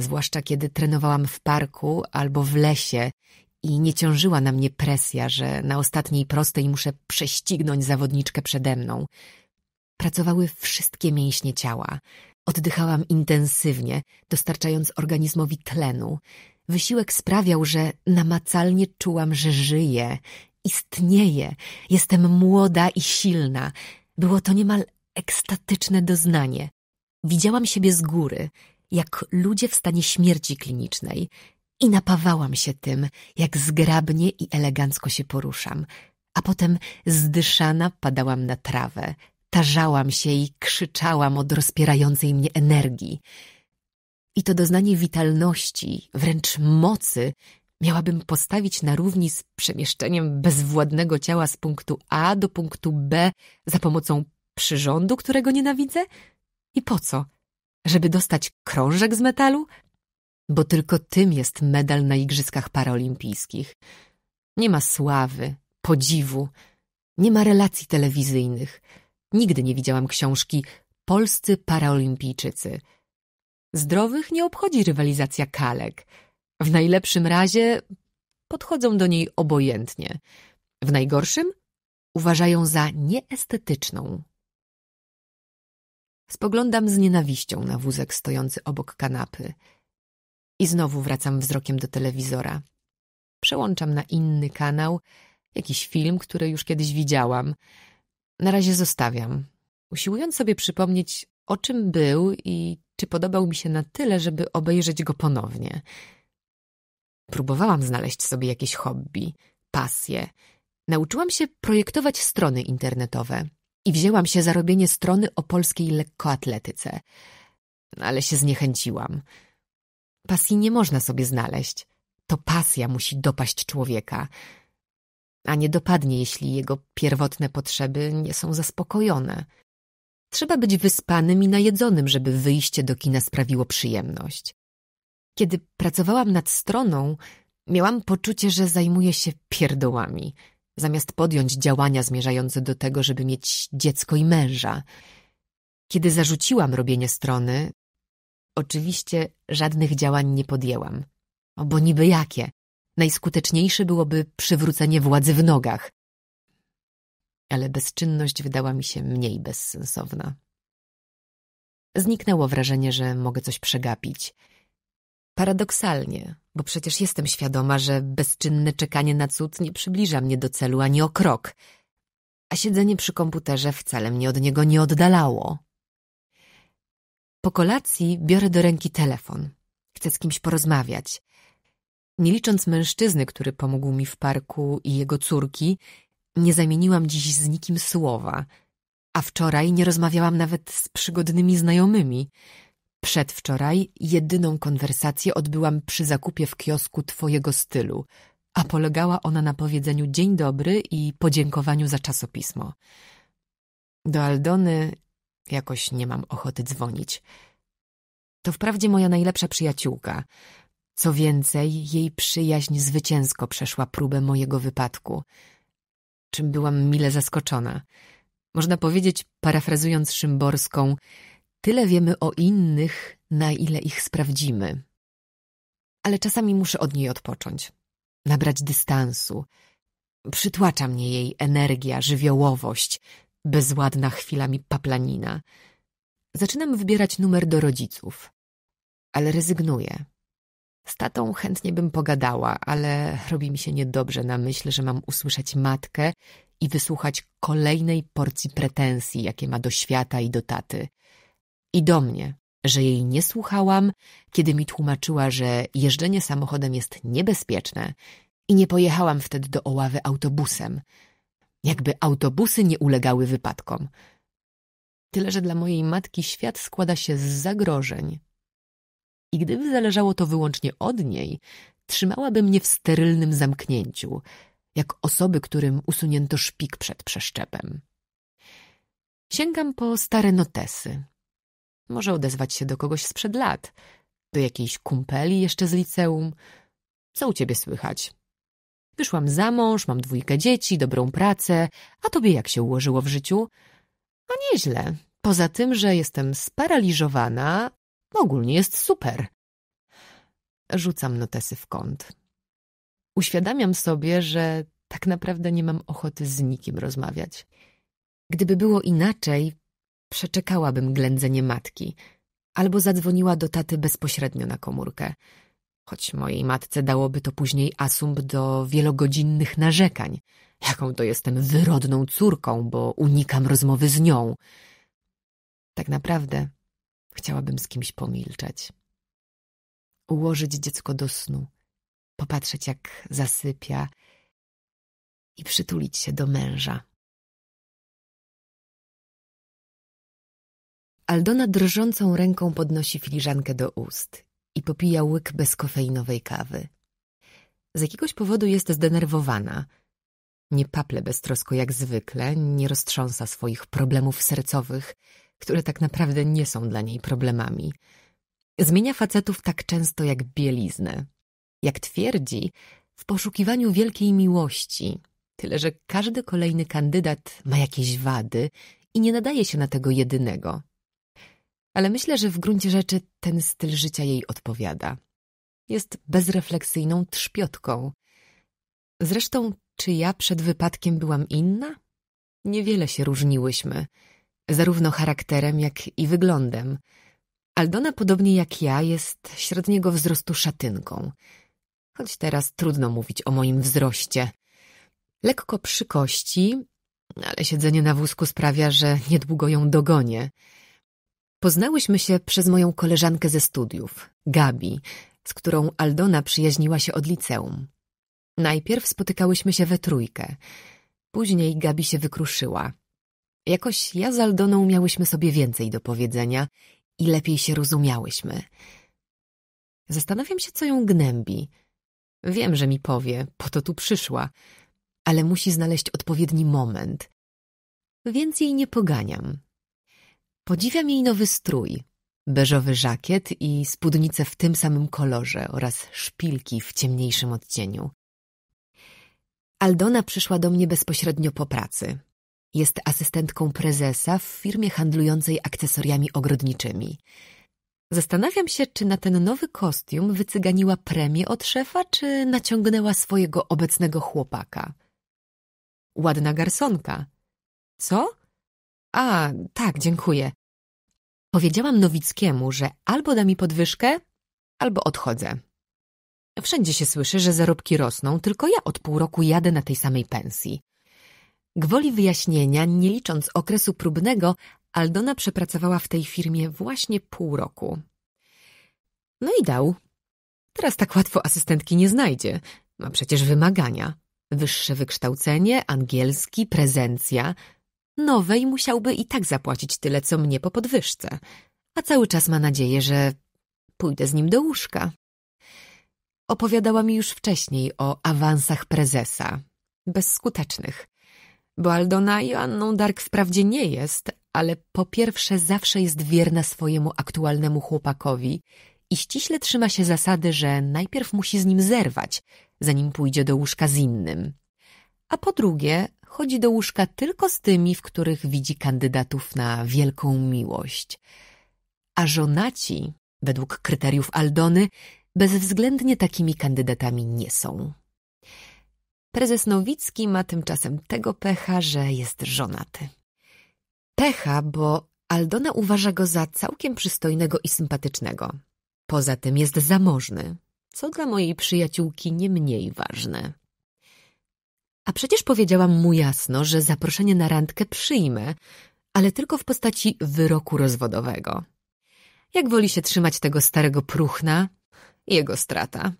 zwłaszcza kiedy trenowałam w parku albo w lesie i nie ciążyła na mnie presja, że na ostatniej prostej muszę prześcignąć zawodniczkę przede mną. Pracowały wszystkie mięśnie ciała. Oddychałam intensywnie, dostarczając organizmowi tlenu. Wysiłek sprawiał, że namacalnie czułam, że żyję, istnieję, jestem młoda i silna. Było to niemal ekstatyczne doznanie. Widziałam siebie z góry, jak ludzie w stanie śmierci klinicznej, i napawałam się tym, jak zgrabnie i elegancko się poruszam, a potem zdyszana padałam na trawę, tarzałam się i krzyczałam od rozpierającej mnie energii. I to doznanie witalności, wręcz mocy, miałabym postawić na równi z przemieszczeniem bezwładnego ciała z punktu A do punktu B za pomocą przyrządu, którego nienawidzę? I po co? Żeby dostać krążek z metalu? bo tylko tym jest medal na Igrzyskach Paralimpijskich. Nie ma sławy, podziwu, nie ma relacji telewizyjnych. Nigdy nie widziałam książki Polscy Paraolimpijczycy. Zdrowych nie obchodzi rywalizacja kalek. W najlepszym razie podchodzą do niej obojętnie. W najgorszym uważają za nieestetyczną. Spoglądam z nienawiścią na wózek stojący obok kanapy i znowu wracam wzrokiem do telewizora. Przełączam na inny kanał, jakiś film, który już kiedyś widziałam. Na razie zostawiam, usiłując sobie przypomnieć, o czym był i czy podobał mi się na tyle, żeby obejrzeć go ponownie. Próbowałam znaleźć sobie jakieś hobby, pasje. Nauczyłam się projektować strony internetowe i wzięłam się za robienie strony o polskiej lekkoatletyce, ale się zniechęciłam. Pasji nie można sobie znaleźć. To pasja musi dopaść człowieka. A nie dopadnie, jeśli jego pierwotne potrzeby nie są zaspokojone. Trzeba być wyspanym i najedzonym, żeby wyjście do kina sprawiło przyjemność. Kiedy pracowałam nad stroną, miałam poczucie, że zajmuję się pierdołami, zamiast podjąć działania zmierzające do tego, żeby mieć dziecko i męża. Kiedy zarzuciłam robienie strony, Oczywiście żadnych działań nie podjęłam. O, bo niby jakie? Najskuteczniejsze byłoby przywrócenie władzy w nogach. Ale bezczynność wydała mi się mniej bezsensowna. Zniknęło wrażenie, że mogę coś przegapić. Paradoksalnie, bo przecież jestem świadoma, że bezczynne czekanie na cud nie przybliża mnie do celu ani o krok, a siedzenie przy komputerze wcale mnie od niego nie oddalało. Po kolacji biorę do ręki telefon. Chcę z kimś porozmawiać. Nie licząc mężczyzny, który pomógł mi w parku i jego córki, nie zamieniłam dziś z nikim słowa, a wczoraj nie rozmawiałam nawet z przygodnymi znajomymi. Przedwczoraj jedyną konwersację odbyłam przy zakupie w kiosku Twojego stylu, a polegała ona na powiedzeniu dzień dobry i podziękowaniu za czasopismo. Do Aldony Jakoś nie mam ochoty dzwonić. To wprawdzie moja najlepsza przyjaciółka. Co więcej, jej przyjaźń zwycięsko przeszła próbę mojego wypadku, czym byłam mile zaskoczona. Można powiedzieć, parafrazując Szymborską, tyle wiemy o innych, na ile ich sprawdzimy. Ale czasami muszę od niej odpocząć, nabrać dystansu. Przytłacza mnie jej energia, żywiołowość, bezładna chwilami paplanina. Zaczynam wybierać numer do rodziców, ale rezygnuję. Z tatą chętnie bym pogadała, ale robi mi się niedobrze na myśl, że mam usłyszeć matkę i wysłuchać kolejnej porcji pretensji, jakie ma do świata i do taty. I do mnie, że jej nie słuchałam, kiedy mi tłumaczyła, że jeżdżenie samochodem jest niebezpieczne i nie pojechałam wtedy do Oławy autobusem – jakby autobusy nie ulegały wypadkom. Tyle, że dla mojej matki świat składa się z zagrożeń. I gdyby zależało to wyłącznie od niej, trzymałaby mnie w sterylnym zamknięciu, jak osoby, którym usunięto szpik przed przeszczepem. Sięgam po stare notesy. Może odezwać się do kogoś sprzed lat, do jakiejś kumpeli jeszcze z liceum. Co u ciebie słychać? Wyszłam za mąż, mam dwójkę dzieci, dobrą pracę, a tobie jak się ułożyło w życiu? A no nieźle. Poza tym, że jestem sparaliżowana, ogólnie jest super. Rzucam notesy w kąt. Uświadamiam sobie, że tak naprawdę nie mam ochoty z nikim rozmawiać. Gdyby było inaczej, przeczekałabym ględzenie matki albo zadzwoniła do taty bezpośrednio na komórkę choć mojej matce dałoby to później asumpt do wielogodzinnych narzekań, jaką to jestem wyrodną córką, bo unikam rozmowy z nią. Tak naprawdę chciałabym z kimś pomilczeć. Ułożyć dziecko do snu, popatrzeć jak zasypia i przytulić się do męża. Aldona drżącą ręką podnosi filiżankę do ust i popija łyk bezkofeinowej kawy. Z jakiegoś powodu jest zdenerwowana. Nie paple beztrosko jak zwykle, nie roztrząsa swoich problemów sercowych, które tak naprawdę nie są dla niej problemami. Zmienia facetów tak często jak bieliznę. Jak twierdzi, w poszukiwaniu wielkiej miłości, tyle że każdy kolejny kandydat ma jakieś wady i nie nadaje się na tego jedynego ale myślę, że w gruncie rzeczy ten styl życia jej odpowiada. Jest bezrefleksyjną trzpiotką. Zresztą, czy ja przed wypadkiem byłam inna? Niewiele się różniłyśmy, zarówno charakterem, jak i wyglądem. Aldona, podobnie jak ja, jest średniego wzrostu szatynką. Choć teraz trudno mówić o moim wzroście. Lekko przy kości, ale siedzenie na wózku sprawia, że niedługo ją dogonię – Poznałyśmy się przez moją koleżankę ze studiów, Gabi, z którą Aldona przyjaźniła się od liceum. Najpierw spotykałyśmy się we trójkę. Później Gabi się wykruszyła. Jakoś ja z Aldoną miałyśmy sobie więcej do powiedzenia i lepiej się rozumiałyśmy. Zastanawiam się, co ją gnębi. Wiem, że mi powie, po to tu przyszła, ale musi znaleźć odpowiedni moment. Więc jej nie poganiam, Podziwiam jej nowy strój. Beżowy żakiet i spódnice w tym samym kolorze oraz szpilki w ciemniejszym odcieniu. Aldona przyszła do mnie bezpośrednio po pracy. Jest asystentką prezesa w firmie handlującej akcesoriami ogrodniczymi. Zastanawiam się, czy na ten nowy kostium wycyganiła premię od szefa, czy naciągnęła swojego obecnego chłopaka. Ładna garsonka. Co? A, tak, dziękuję. Powiedziałam Nowickiemu, że albo da mi podwyżkę, albo odchodzę. Wszędzie się słyszy, że zarobki rosną, tylko ja od pół roku jadę na tej samej pensji. Gwoli wyjaśnienia, nie licząc okresu próbnego, Aldona przepracowała w tej firmie właśnie pół roku. No i dał. Teraz tak łatwo asystentki nie znajdzie. Ma przecież wymagania. Wyższe wykształcenie, angielski, prezencja nowej musiałby i tak zapłacić tyle, co mnie po podwyżce, a cały czas ma nadzieję, że pójdę z nim do łóżka. Opowiadała mi już wcześniej o awansach prezesa, bezskutecznych, bo Aldona Joanną Dark wprawdzie nie jest, ale po pierwsze zawsze jest wierna swojemu aktualnemu chłopakowi i ściśle trzyma się zasady, że najpierw musi z nim zerwać, zanim pójdzie do łóżka z innym. A po drugie, chodzi do łóżka tylko z tymi, w których widzi kandydatów na wielką miłość. A żonaci, według kryteriów Aldony, bezwzględnie takimi kandydatami nie są. Prezes Nowicki ma tymczasem tego pecha, że jest żonaty. Pecha, bo Aldona uważa go za całkiem przystojnego i sympatycznego. Poza tym jest zamożny, co dla mojej przyjaciółki nie mniej ważne. A przecież powiedziałam mu jasno, że zaproszenie na randkę przyjmę, ale tylko w postaci wyroku rozwodowego. Jak woli się trzymać tego starego próchna? Jego strata.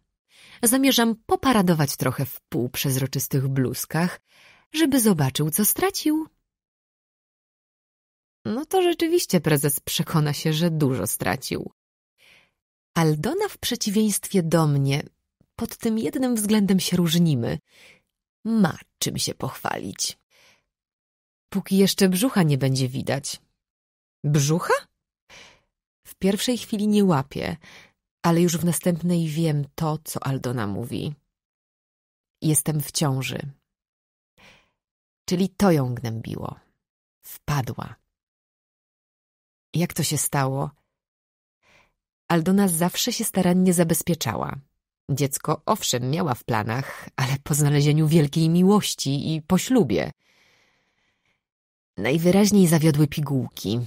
Zamierzam poparadować trochę w półprzezroczystych bluzkach, żeby zobaczył, co stracił. No to rzeczywiście prezes przekona się, że dużo stracił. Aldona w przeciwieństwie do mnie, pod tym jednym względem się różnimy – ma czym się pochwalić. Póki jeszcze brzucha nie będzie widać. Brzucha? W pierwszej chwili nie łapię, ale już w następnej wiem to, co Aldona mówi. Jestem w ciąży. Czyli to ją gnębiło. Wpadła. Jak to się stało? Aldona zawsze się starannie zabezpieczała. Dziecko owszem miała w planach, ale po znalezieniu wielkiej miłości i po ślubie. Najwyraźniej zawiodły pigułki.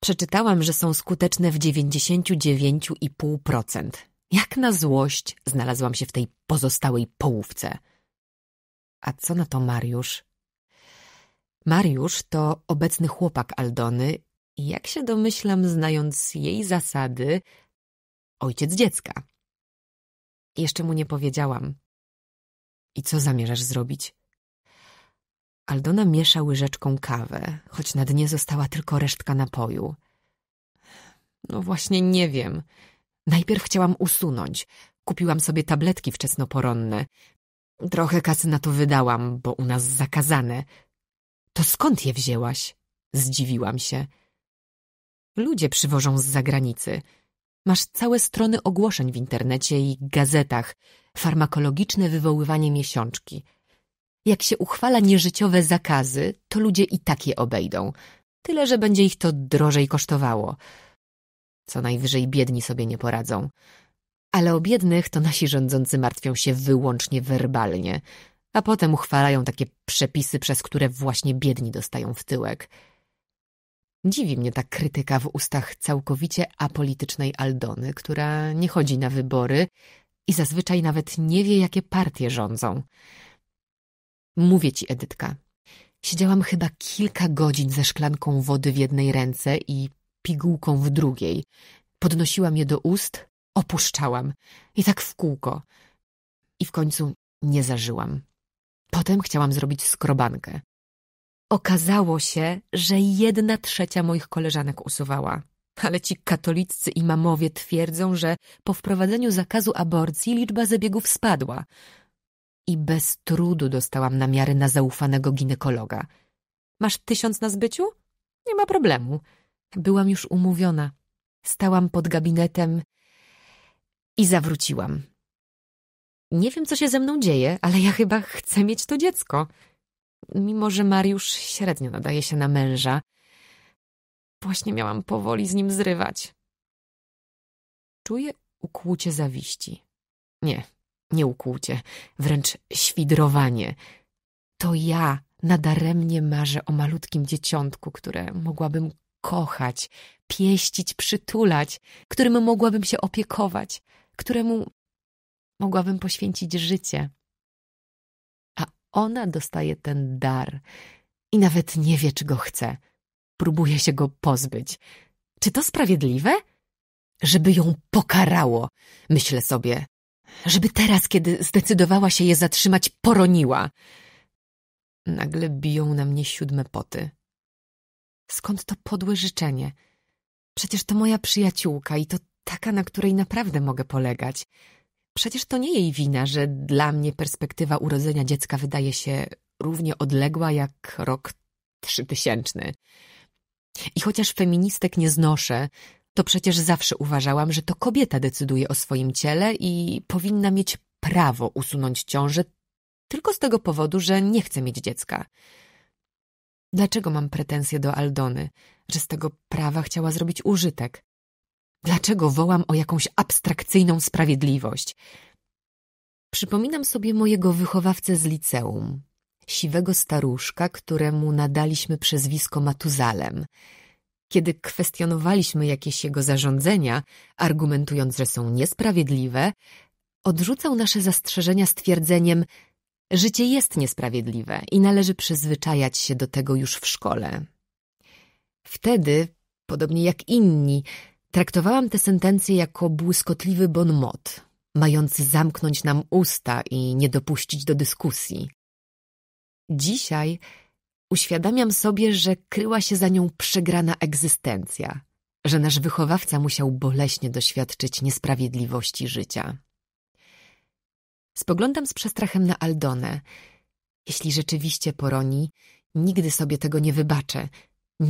Przeczytałam, że są skuteczne w 99,5%. Jak na złość znalazłam się w tej pozostałej połówce. A co na to Mariusz? Mariusz to obecny chłopak Aldony i jak się domyślam, znając jej zasady, ojciec dziecka. Jeszcze mu nie powiedziałam. I co zamierzasz zrobić? Aldona miesza łyżeczką kawę, choć na dnie została tylko resztka napoju. No właśnie nie wiem. Najpierw chciałam usunąć. Kupiłam sobie tabletki wczesnoporonne. Trochę kasy na to wydałam, bo u nas zakazane. To skąd je wzięłaś? Zdziwiłam się. Ludzie przywożą z zagranicy. Masz całe strony ogłoszeń w internecie i gazetach. Farmakologiczne wywoływanie miesiączki. Jak się uchwala nieżyciowe zakazy, to ludzie i tak je obejdą. Tyle, że będzie ich to drożej kosztowało. Co najwyżej biedni sobie nie poradzą. Ale o biednych to nasi rządzący martwią się wyłącznie werbalnie, a potem uchwalają takie przepisy, przez które właśnie biedni dostają w tyłek. Dziwi mnie ta krytyka w ustach całkowicie apolitycznej Aldony, która nie chodzi na wybory i zazwyczaj nawet nie wie, jakie partie rządzą. Mówię ci, Edytka, siedziałam chyba kilka godzin ze szklanką wody w jednej ręce i pigułką w drugiej. Podnosiłam je do ust, opuszczałam i tak w kółko. I w końcu nie zażyłam. Potem chciałam zrobić skrobankę. Okazało się, że jedna trzecia moich koleżanek usuwała. Ale ci katoliccy imamowie twierdzą, że po wprowadzeniu zakazu aborcji liczba zabiegów spadła. I bez trudu dostałam namiary na zaufanego ginekologa. Masz tysiąc na zbyciu? Nie ma problemu. Byłam już umówiona. Stałam pod gabinetem i zawróciłam. Nie wiem, co się ze mną dzieje, ale ja chyba chcę mieć to dziecko mimo że Mariusz średnio nadaje się na męża. Właśnie miałam powoli z nim zrywać. Czuję ukłucie zawiści. Nie, nie ukłucie, wręcz świdrowanie. To ja nadaremnie marzę o malutkim dzieciątku, które mogłabym kochać, pieścić, przytulać, którym mogłabym się opiekować, któremu mogłabym poświęcić życie ona dostaje ten dar i nawet nie wie, czy go chce. Próbuje się go pozbyć. Czy to sprawiedliwe? Żeby ją pokarało, myślę sobie. Żeby teraz, kiedy zdecydowała się je zatrzymać, poroniła. Nagle biją na mnie siódme poty. Skąd to podłe życzenie? Przecież to moja przyjaciółka i to taka, na której naprawdę mogę polegać. Przecież to nie jej wina, że dla mnie perspektywa urodzenia dziecka wydaje się równie odległa jak rok trzytysięczny. I chociaż feministek nie znoszę, to przecież zawsze uważałam, że to kobieta decyduje o swoim ciele i powinna mieć prawo usunąć ciążę tylko z tego powodu, że nie chce mieć dziecka. Dlaczego mam pretensje do Aldony, że z tego prawa chciała zrobić użytek? Dlaczego wołam o jakąś abstrakcyjną sprawiedliwość? Przypominam sobie mojego wychowawcę z liceum, siwego staruszka, któremu nadaliśmy przezwisko Matuzalem. Kiedy kwestionowaliśmy jakieś jego zarządzenia, argumentując, że są niesprawiedliwe, odrzucał nasze zastrzeżenia stwierdzeniem Życie jest niesprawiedliwe i należy przyzwyczajać się do tego już w szkole. Wtedy, podobnie jak inni, Traktowałam te sentencje jako błyskotliwy bon mot, mający zamknąć nam usta i nie dopuścić do dyskusji. Dzisiaj uświadamiam sobie, że kryła się za nią przegrana egzystencja, że nasz wychowawca musiał boleśnie doświadczyć niesprawiedliwości życia. Spoglądam z przestrachem na Aldonę. Jeśli rzeczywiście poroni, nigdy sobie tego nie wybaczę –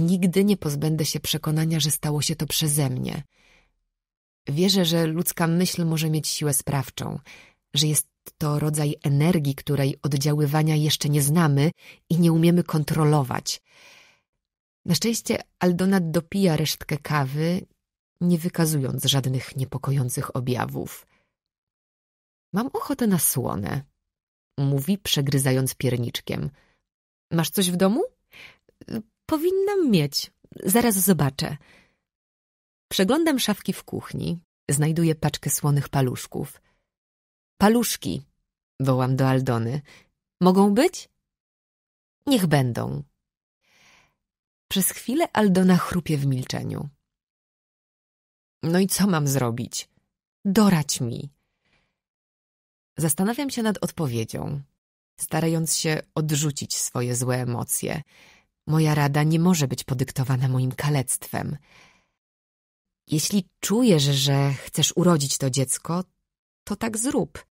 Nigdy nie pozbędę się przekonania, że stało się to przeze mnie. Wierzę, że ludzka myśl może mieć siłę sprawczą, że jest to rodzaj energii, której oddziaływania jeszcze nie znamy i nie umiemy kontrolować. Na szczęście Aldona dopija resztkę kawy, nie wykazując żadnych niepokojących objawów. Mam ochotę na słone, mówi przegryzając pierniczkiem. Masz coś w domu? Powinnam mieć. Zaraz zobaczę. Przeglądam szafki w kuchni. Znajduję paczkę słonych paluszków. Paluszki, wołam do Aldony. Mogą być? Niech będą. Przez chwilę Aldona chrupie w milczeniu. No i co mam zrobić? Dorać mi. Zastanawiam się nad odpowiedzią, starając się odrzucić swoje złe emocje. Moja rada nie może być podyktowana moim kalectwem. Jeśli czujesz, że chcesz urodzić to dziecko, to tak zrób.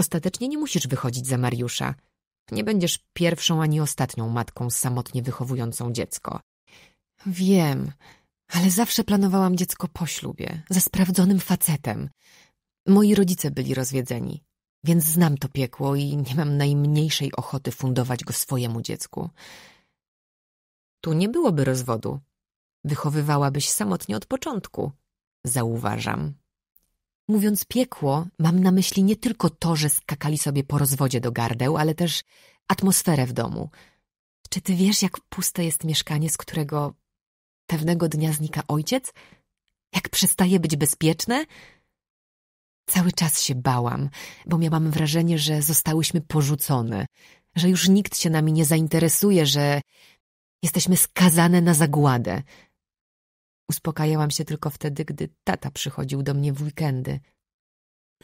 Ostatecznie nie musisz wychodzić za Mariusza. Nie będziesz pierwszą ani ostatnią matką samotnie wychowującą dziecko. Wiem, ale zawsze planowałam dziecko po ślubie, ze sprawdzonym facetem. Moi rodzice byli rozwiedzeni, więc znam to piekło i nie mam najmniejszej ochoty fundować go swojemu dziecku. Tu nie byłoby rozwodu. Wychowywałabyś samotnie od początku, zauważam. Mówiąc piekło, mam na myśli nie tylko to, że skakali sobie po rozwodzie do gardeł, ale też atmosferę w domu. Czy ty wiesz, jak puste jest mieszkanie, z którego pewnego dnia znika ojciec? Jak przestaje być bezpieczne? Cały czas się bałam, bo miałam wrażenie, że zostałyśmy porzucone, że już nikt się nami nie zainteresuje, że Jesteśmy skazane na zagładę. Uspokajałam się tylko wtedy, gdy tata przychodził do mnie w weekendy.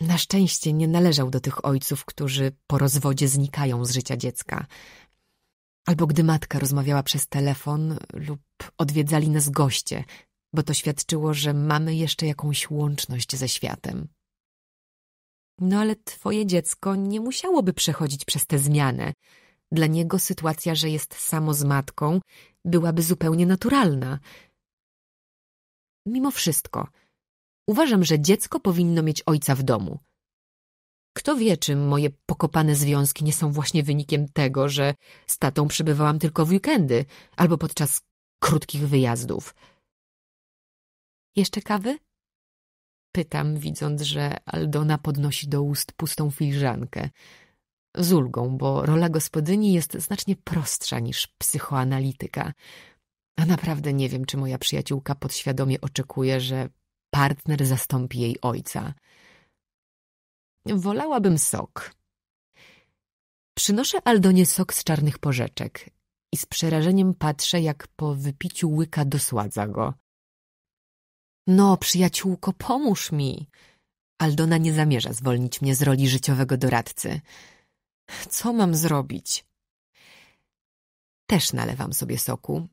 Na szczęście nie należał do tych ojców, którzy po rozwodzie znikają z życia dziecka. Albo gdy matka rozmawiała przez telefon lub odwiedzali nas goście, bo to świadczyło, że mamy jeszcze jakąś łączność ze światem. No ale twoje dziecko nie musiałoby przechodzić przez tę zmianę. Dla niego sytuacja, że jest samo z matką, byłaby zupełnie naturalna. Mimo wszystko, uważam, że dziecko powinno mieć ojca w domu. Kto wie, czym moje pokopane związki nie są właśnie wynikiem tego, że z tatą przybywałam tylko w weekendy albo podczas krótkich wyjazdów. Jeszcze kawy? Pytam, widząc, że Aldona podnosi do ust pustą filiżankę. Z ulgą, bo rola gospodyni jest znacznie prostsza niż psychoanalityka. A naprawdę nie wiem, czy moja przyjaciółka podświadomie oczekuje, że partner zastąpi jej ojca. Wolałabym sok. Przynoszę Aldonie sok z czarnych porzeczek i z przerażeniem patrzę, jak po wypiciu łyka dosładza go. No, przyjaciółko, pomóż mi! Aldona nie zamierza zwolnić mnie z roli życiowego doradcy. Co mam zrobić? Też nalewam sobie soku.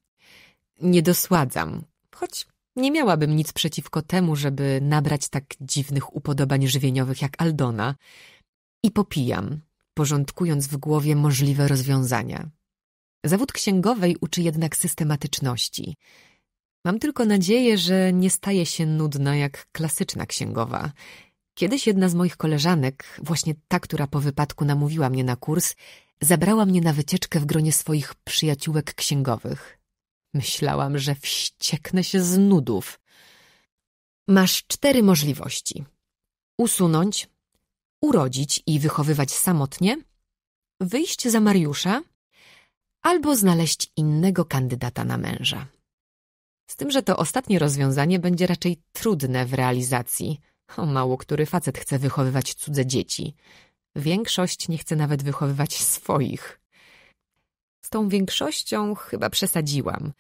Nie dosładzam, choć nie miałabym nic przeciwko temu, żeby nabrać tak dziwnych upodobań żywieniowych jak Aldona. I popijam, porządkując w głowie możliwe rozwiązania. Zawód księgowej uczy jednak systematyczności. Mam tylko nadzieję, że nie staje się nudna jak klasyczna księgowa – Kiedyś jedna z moich koleżanek, właśnie ta, która po wypadku namówiła mnie na kurs, zabrała mnie na wycieczkę w gronie swoich przyjaciółek księgowych. Myślałam, że wścieknę się z nudów. Masz cztery możliwości. Usunąć, urodzić i wychowywać samotnie, wyjść za Mariusza albo znaleźć innego kandydata na męża. Z tym, że to ostatnie rozwiązanie będzie raczej trudne w realizacji – mało który facet chce wychowywać cudze dzieci. Większość nie chce nawet wychowywać swoich. Z tą większością chyba przesadziłam.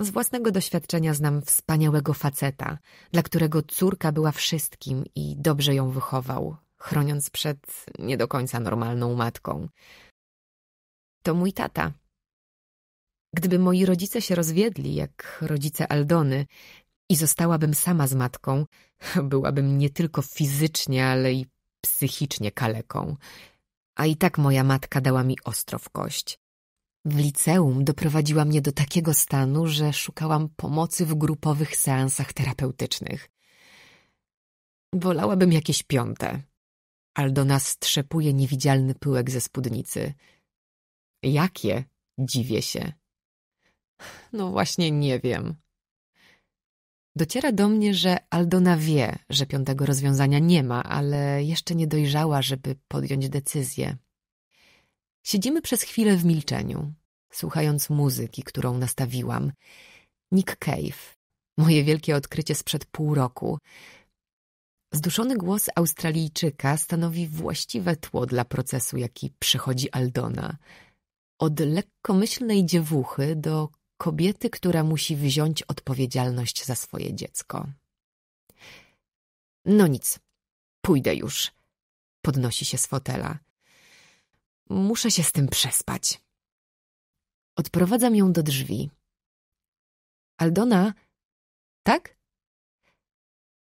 Z własnego doświadczenia znam wspaniałego faceta, dla którego córka była wszystkim i dobrze ją wychował, chroniąc przed nie do końca normalną matką. To mój tata. Gdyby moi rodzice się rozwiedli, jak rodzice Aldony, i zostałabym sama z matką, byłabym nie tylko fizycznie, ale i psychicznie kaleką. A i tak moja matka dała mi ostro w kość. W liceum doprowadziła mnie do takiego stanu, że szukałam pomocy w grupowych seansach terapeutycznych. Wolałabym jakieś piąte. Aldona strzepuje niewidzialny pyłek ze spódnicy. Jakie? Dziwię się. No właśnie nie wiem. Dociera do mnie, że Aldona wie, że piątego rozwiązania nie ma, ale jeszcze nie dojrzała, żeby podjąć decyzję. Siedzimy przez chwilę w milczeniu, słuchając muzyki, którą nastawiłam. Nick Cave, moje wielkie odkrycie sprzed pół roku. Zduszony głos Australijczyka stanowi właściwe tło dla procesu, jaki przechodzi Aldona. Od lekkomyślnej dziewuchy do kobiety, która musi wziąć odpowiedzialność za swoje dziecko. No nic, pójdę już. Podnosi się z fotela. Muszę się z tym przespać. Odprowadzam ją do drzwi. Aldona, tak?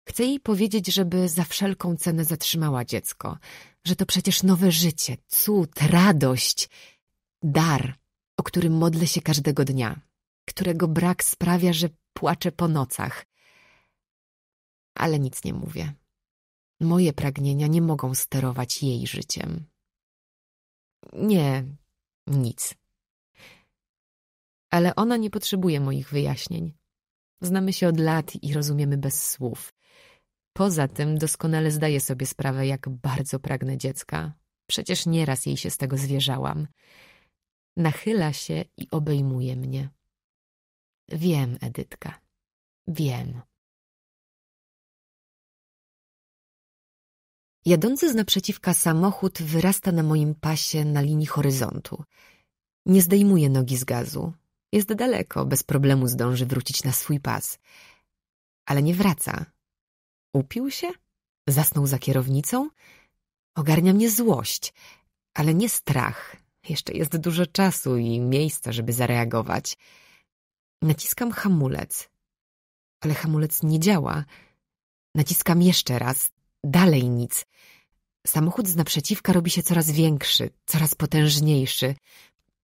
Chcę jej powiedzieć, żeby za wszelką cenę zatrzymała dziecko, że to przecież nowe życie, cud, radość, dar, o którym modlę się każdego dnia którego brak sprawia, że płaczę po nocach. Ale nic nie mówię. Moje pragnienia nie mogą sterować jej życiem. Nie, nic. Ale ona nie potrzebuje moich wyjaśnień. Znamy się od lat i rozumiemy bez słów. Poza tym doskonale zdaję sobie sprawę, jak bardzo pragnę dziecka. Przecież nieraz jej się z tego zwierzałam. Nachyla się i obejmuje mnie. Wiem, Edytka, wiem. Jadący z naprzeciwka samochód wyrasta na moim pasie na linii horyzontu. Nie zdejmuje nogi z gazu. Jest daleko, bez problemu zdąży wrócić na swój pas. Ale nie wraca. Upił się? Zasnął za kierownicą? Ogarnia mnie złość, ale nie strach. Jeszcze jest dużo czasu i miejsca, żeby zareagować. Naciskam hamulec, ale hamulec nie działa. Naciskam jeszcze raz, dalej nic. Samochód z naprzeciwka robi się coraz większy, coraz potężniejszy.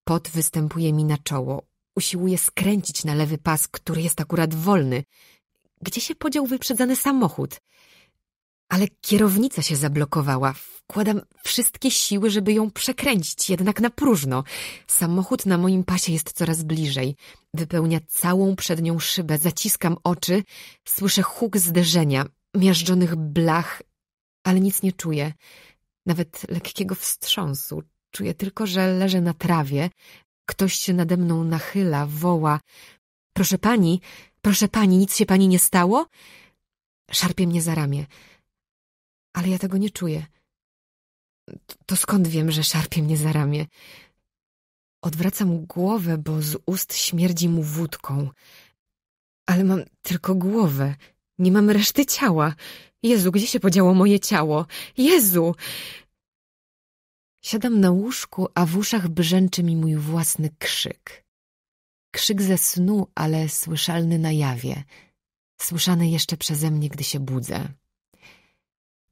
Pot występuje mi na czoło. Usiłuję skręcić na lewy pas, który jest akurat wolny. Gdzie się podział wyprzedzany samochód? Ale kierownica się zablokowała. Wkładam wszystkie siły, żeby ją przekręcić, jednak na próżno. Samochód na moim pasie jest coraz bliżej. Wypełnia całą przednią szybę, zaciskam oczy, słyszę huk zderzenia, miażdżonych blach, ale nic nie czuję. Nawet lekkiego wstrząsu. Czuję tylko, że leżę na trawie. Ktoś się nade mną nachyla, woła. Proszę pani, proszę pani, nic się pani nie stało? Szarpie mnie za ramię ale ja tego nie czuję. To skąd wiem, że szarpie mnie za ramię? Odwracam głowę, bo z ust śmierdzi mu wódką. Ale mam tylko głowę. Nie mam reszty ciała. Jezu, gdzie się podziało moje ciało? Jezu! Siadam na łóżku, a w uszach brzęczy mi mój własny krzyk. Krzyk ze snu, ale słyszalny na jawie. Słyszany jeszcze przeze mnie, gdy się budzę.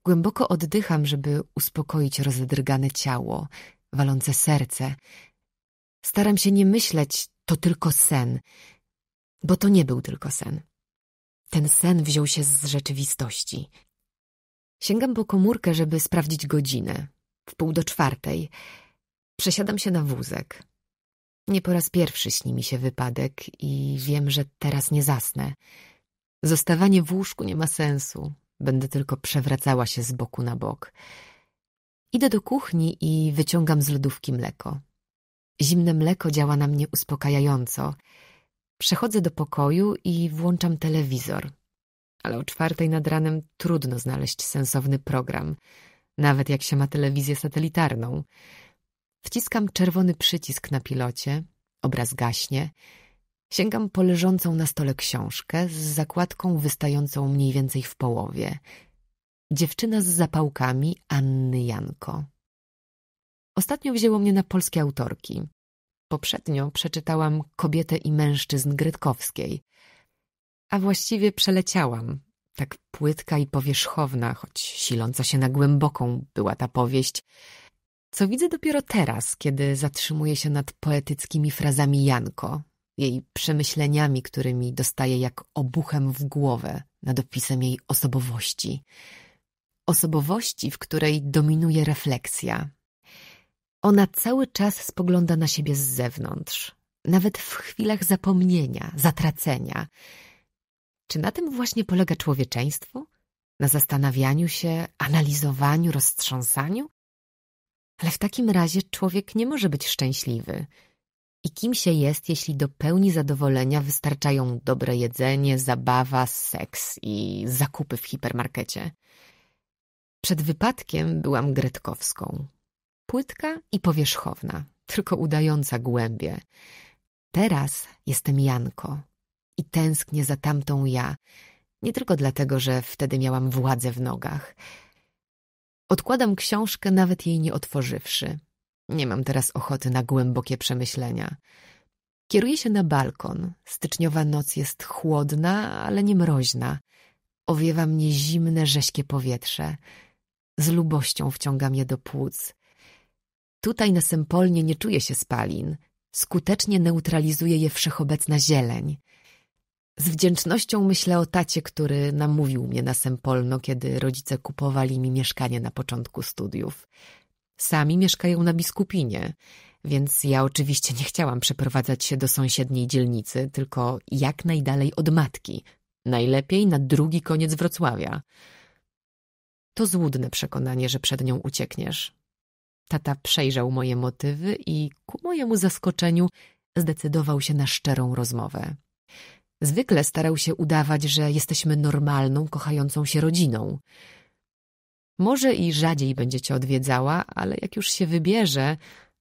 Głęboko oddycham, żeby uspokoić rozdrgane ciało, walące serce. Staram się nie myśleć, to tylko sen, bo to nie był tylko sen. Ten sen wziął się z rzeczywistości. Sięgam po komórkę, żeby sprawdzić godzinę. W pół do czwartej. Przesiadam się na wózek. Nie po raz pierwszy śni mi się wypadek i wiem, że teraz nie zasnę. Zostawanie w łóżku nie ma sensu. Będę tylko przewracała się z boku na bok. Idę do kuchni i wyciągam z lodówki mleko. Zimne mleko działa na mnie uspokajająco. Przechodzę do pokoju i włączam telewizor. Ale o czwartej nad ranem trudno znaleźć sensowny program, nawet jak się ma telewizję satelitarną. Wciskam czerwony przycisk na pilocie, obraz gaśnie Sięgam po leżącą na stole książkę z zakładką wystającą mniej więcej w połowie. Dziewczyna z zapałkami Anny Janko. Ostatnio wzięło mnie na polskie autorki. Poprzednio przeczytałam Kobietę i mężczyzn Grytkowskiej. A właściwie przeleciałam. Tak płytka i powierzchowna, choć siląca się na głęboką była ta powieść. Co widzę dopiero teraz, kiedy zatrzymuję się nad poetyckimi frazami Janko, jej przemyśleniami, którymi dostaje jak obuchem w głowę nad opisem jej osobowości. Osobowości, w której dominuje refleksja. Ona cały czas spogląda na siebie z zewnątrz, nawet w chwilach zapomnienia, zatracenia. Czy na tym właśnie polega człowieczeństwo? Na zastanawianiu się, analizowaniu, roztrząsaniu? Ale w takim razie człowiek nie może być szczęśliwy – i kim się jest, jeśli do pełni zadowolenia wystarczają dobre jedzenie, zabawa, seks i zakupy w hipermarkecie? Przed wypadkiem byłam gretkowską. Płytka i powierzchowna, tylko udająca głębie. Teraz jestem Janko i tęsknię za tamtą ja, nie tylko dlatego, że wtedy miałam władzę w nogach. Odkładam książkę, nawet jej nie otworzywszy. Nie mam teraz ochoty na głębokie przemyślenia. Kieruję się na balkon. Styczniowa noc jest chłodna, ale nie mroźna. Owiewa mnie zimne, rześkie powietrze. Z lubością wciągam je do płuc. Tutaj na Sempolnie nie czuję się spalin. Skutecznie neutralizuje je wszechobecna zieleń. Z wdzięcznością myślę o tacie, który namówił mnie na Sempolno, kiedy rodzice kupowali mi mieszkanie na początku studiów. Sami mieszkają na biskupinie, więc ja oczywiście nie chciałam przeprowadzać się do sąsiedniej dzielnicy, tylko jak najdalej od matki, najlepiej na drugi koniec Wrocławia. To złudne przekonanie, że przed nią uciekniesz. Tata przejrzał moje motywy i ku mojemu zaskoczeniu zdecydował się na szczerą rozmowę. Zwykle starał się udawać, że jesteśmy normalną, kochającą się rodziną. Może i rzadziej będzie cię odwiedzała, ale jak już się wybierze,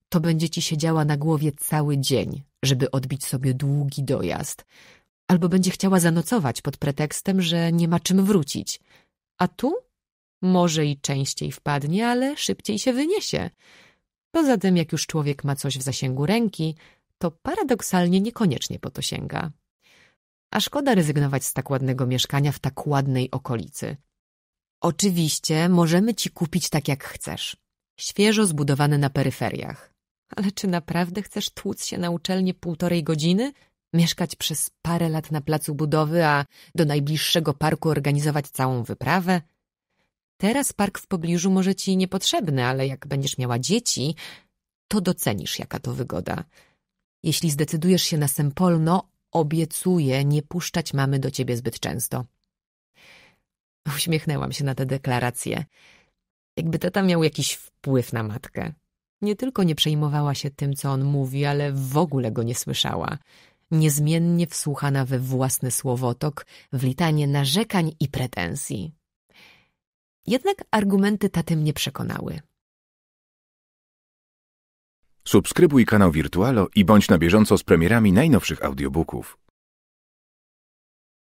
to będzie ci siedziała na głowie cały dzień, żeby odbić sobie długi dojazd. Albo będzie chciała zanocować pod pretekstem, że nie ma czym wrócić. A tu? Może i częściej wpadnie, ale szybciej się wyniesie. Poza tym, jak już człowiek ma coś w zasięgu ręki, to paradoksalnie niekoniecznie po to sięga. A szkoda rezygnować z tak ładnego mieszkania w tak ładnej okolicy. Oczywiście możemy ci kupić tak jak chcesz. Świeżo zbudowane na peryferiach. Ale czy naprawdę chcesz tłuc się na uczelnię półtorej godziny? Mieszkać przez parę lat na placu budowy, a do najbliższego parku organizować całą wyprawę? Teraz park w pobliżu może ci niepotrzebny, ale jak będziesz miała dzieci, to docenisz, jaka to wygoda. Jeśli zdecydujesz się na Sempolno, obiecuję nie puszczać mamy do ciebie zbyt często. Uśmiechnęłam się na tę deklarację. Jakby tata miał jakiś wpływ na matkę. Nie tylko nie przejmowała się tym, co on mówi, ale w ogóle go nie słyszała. Niezmiennie wsłuchana we własny słowotok, w litanie narzekań i pretensji. Jednak argumenty taty mnie przekonały. Subskrybuj kanał Wirtualo i bądź na bieżąco z premierami najnowszych audiobooków.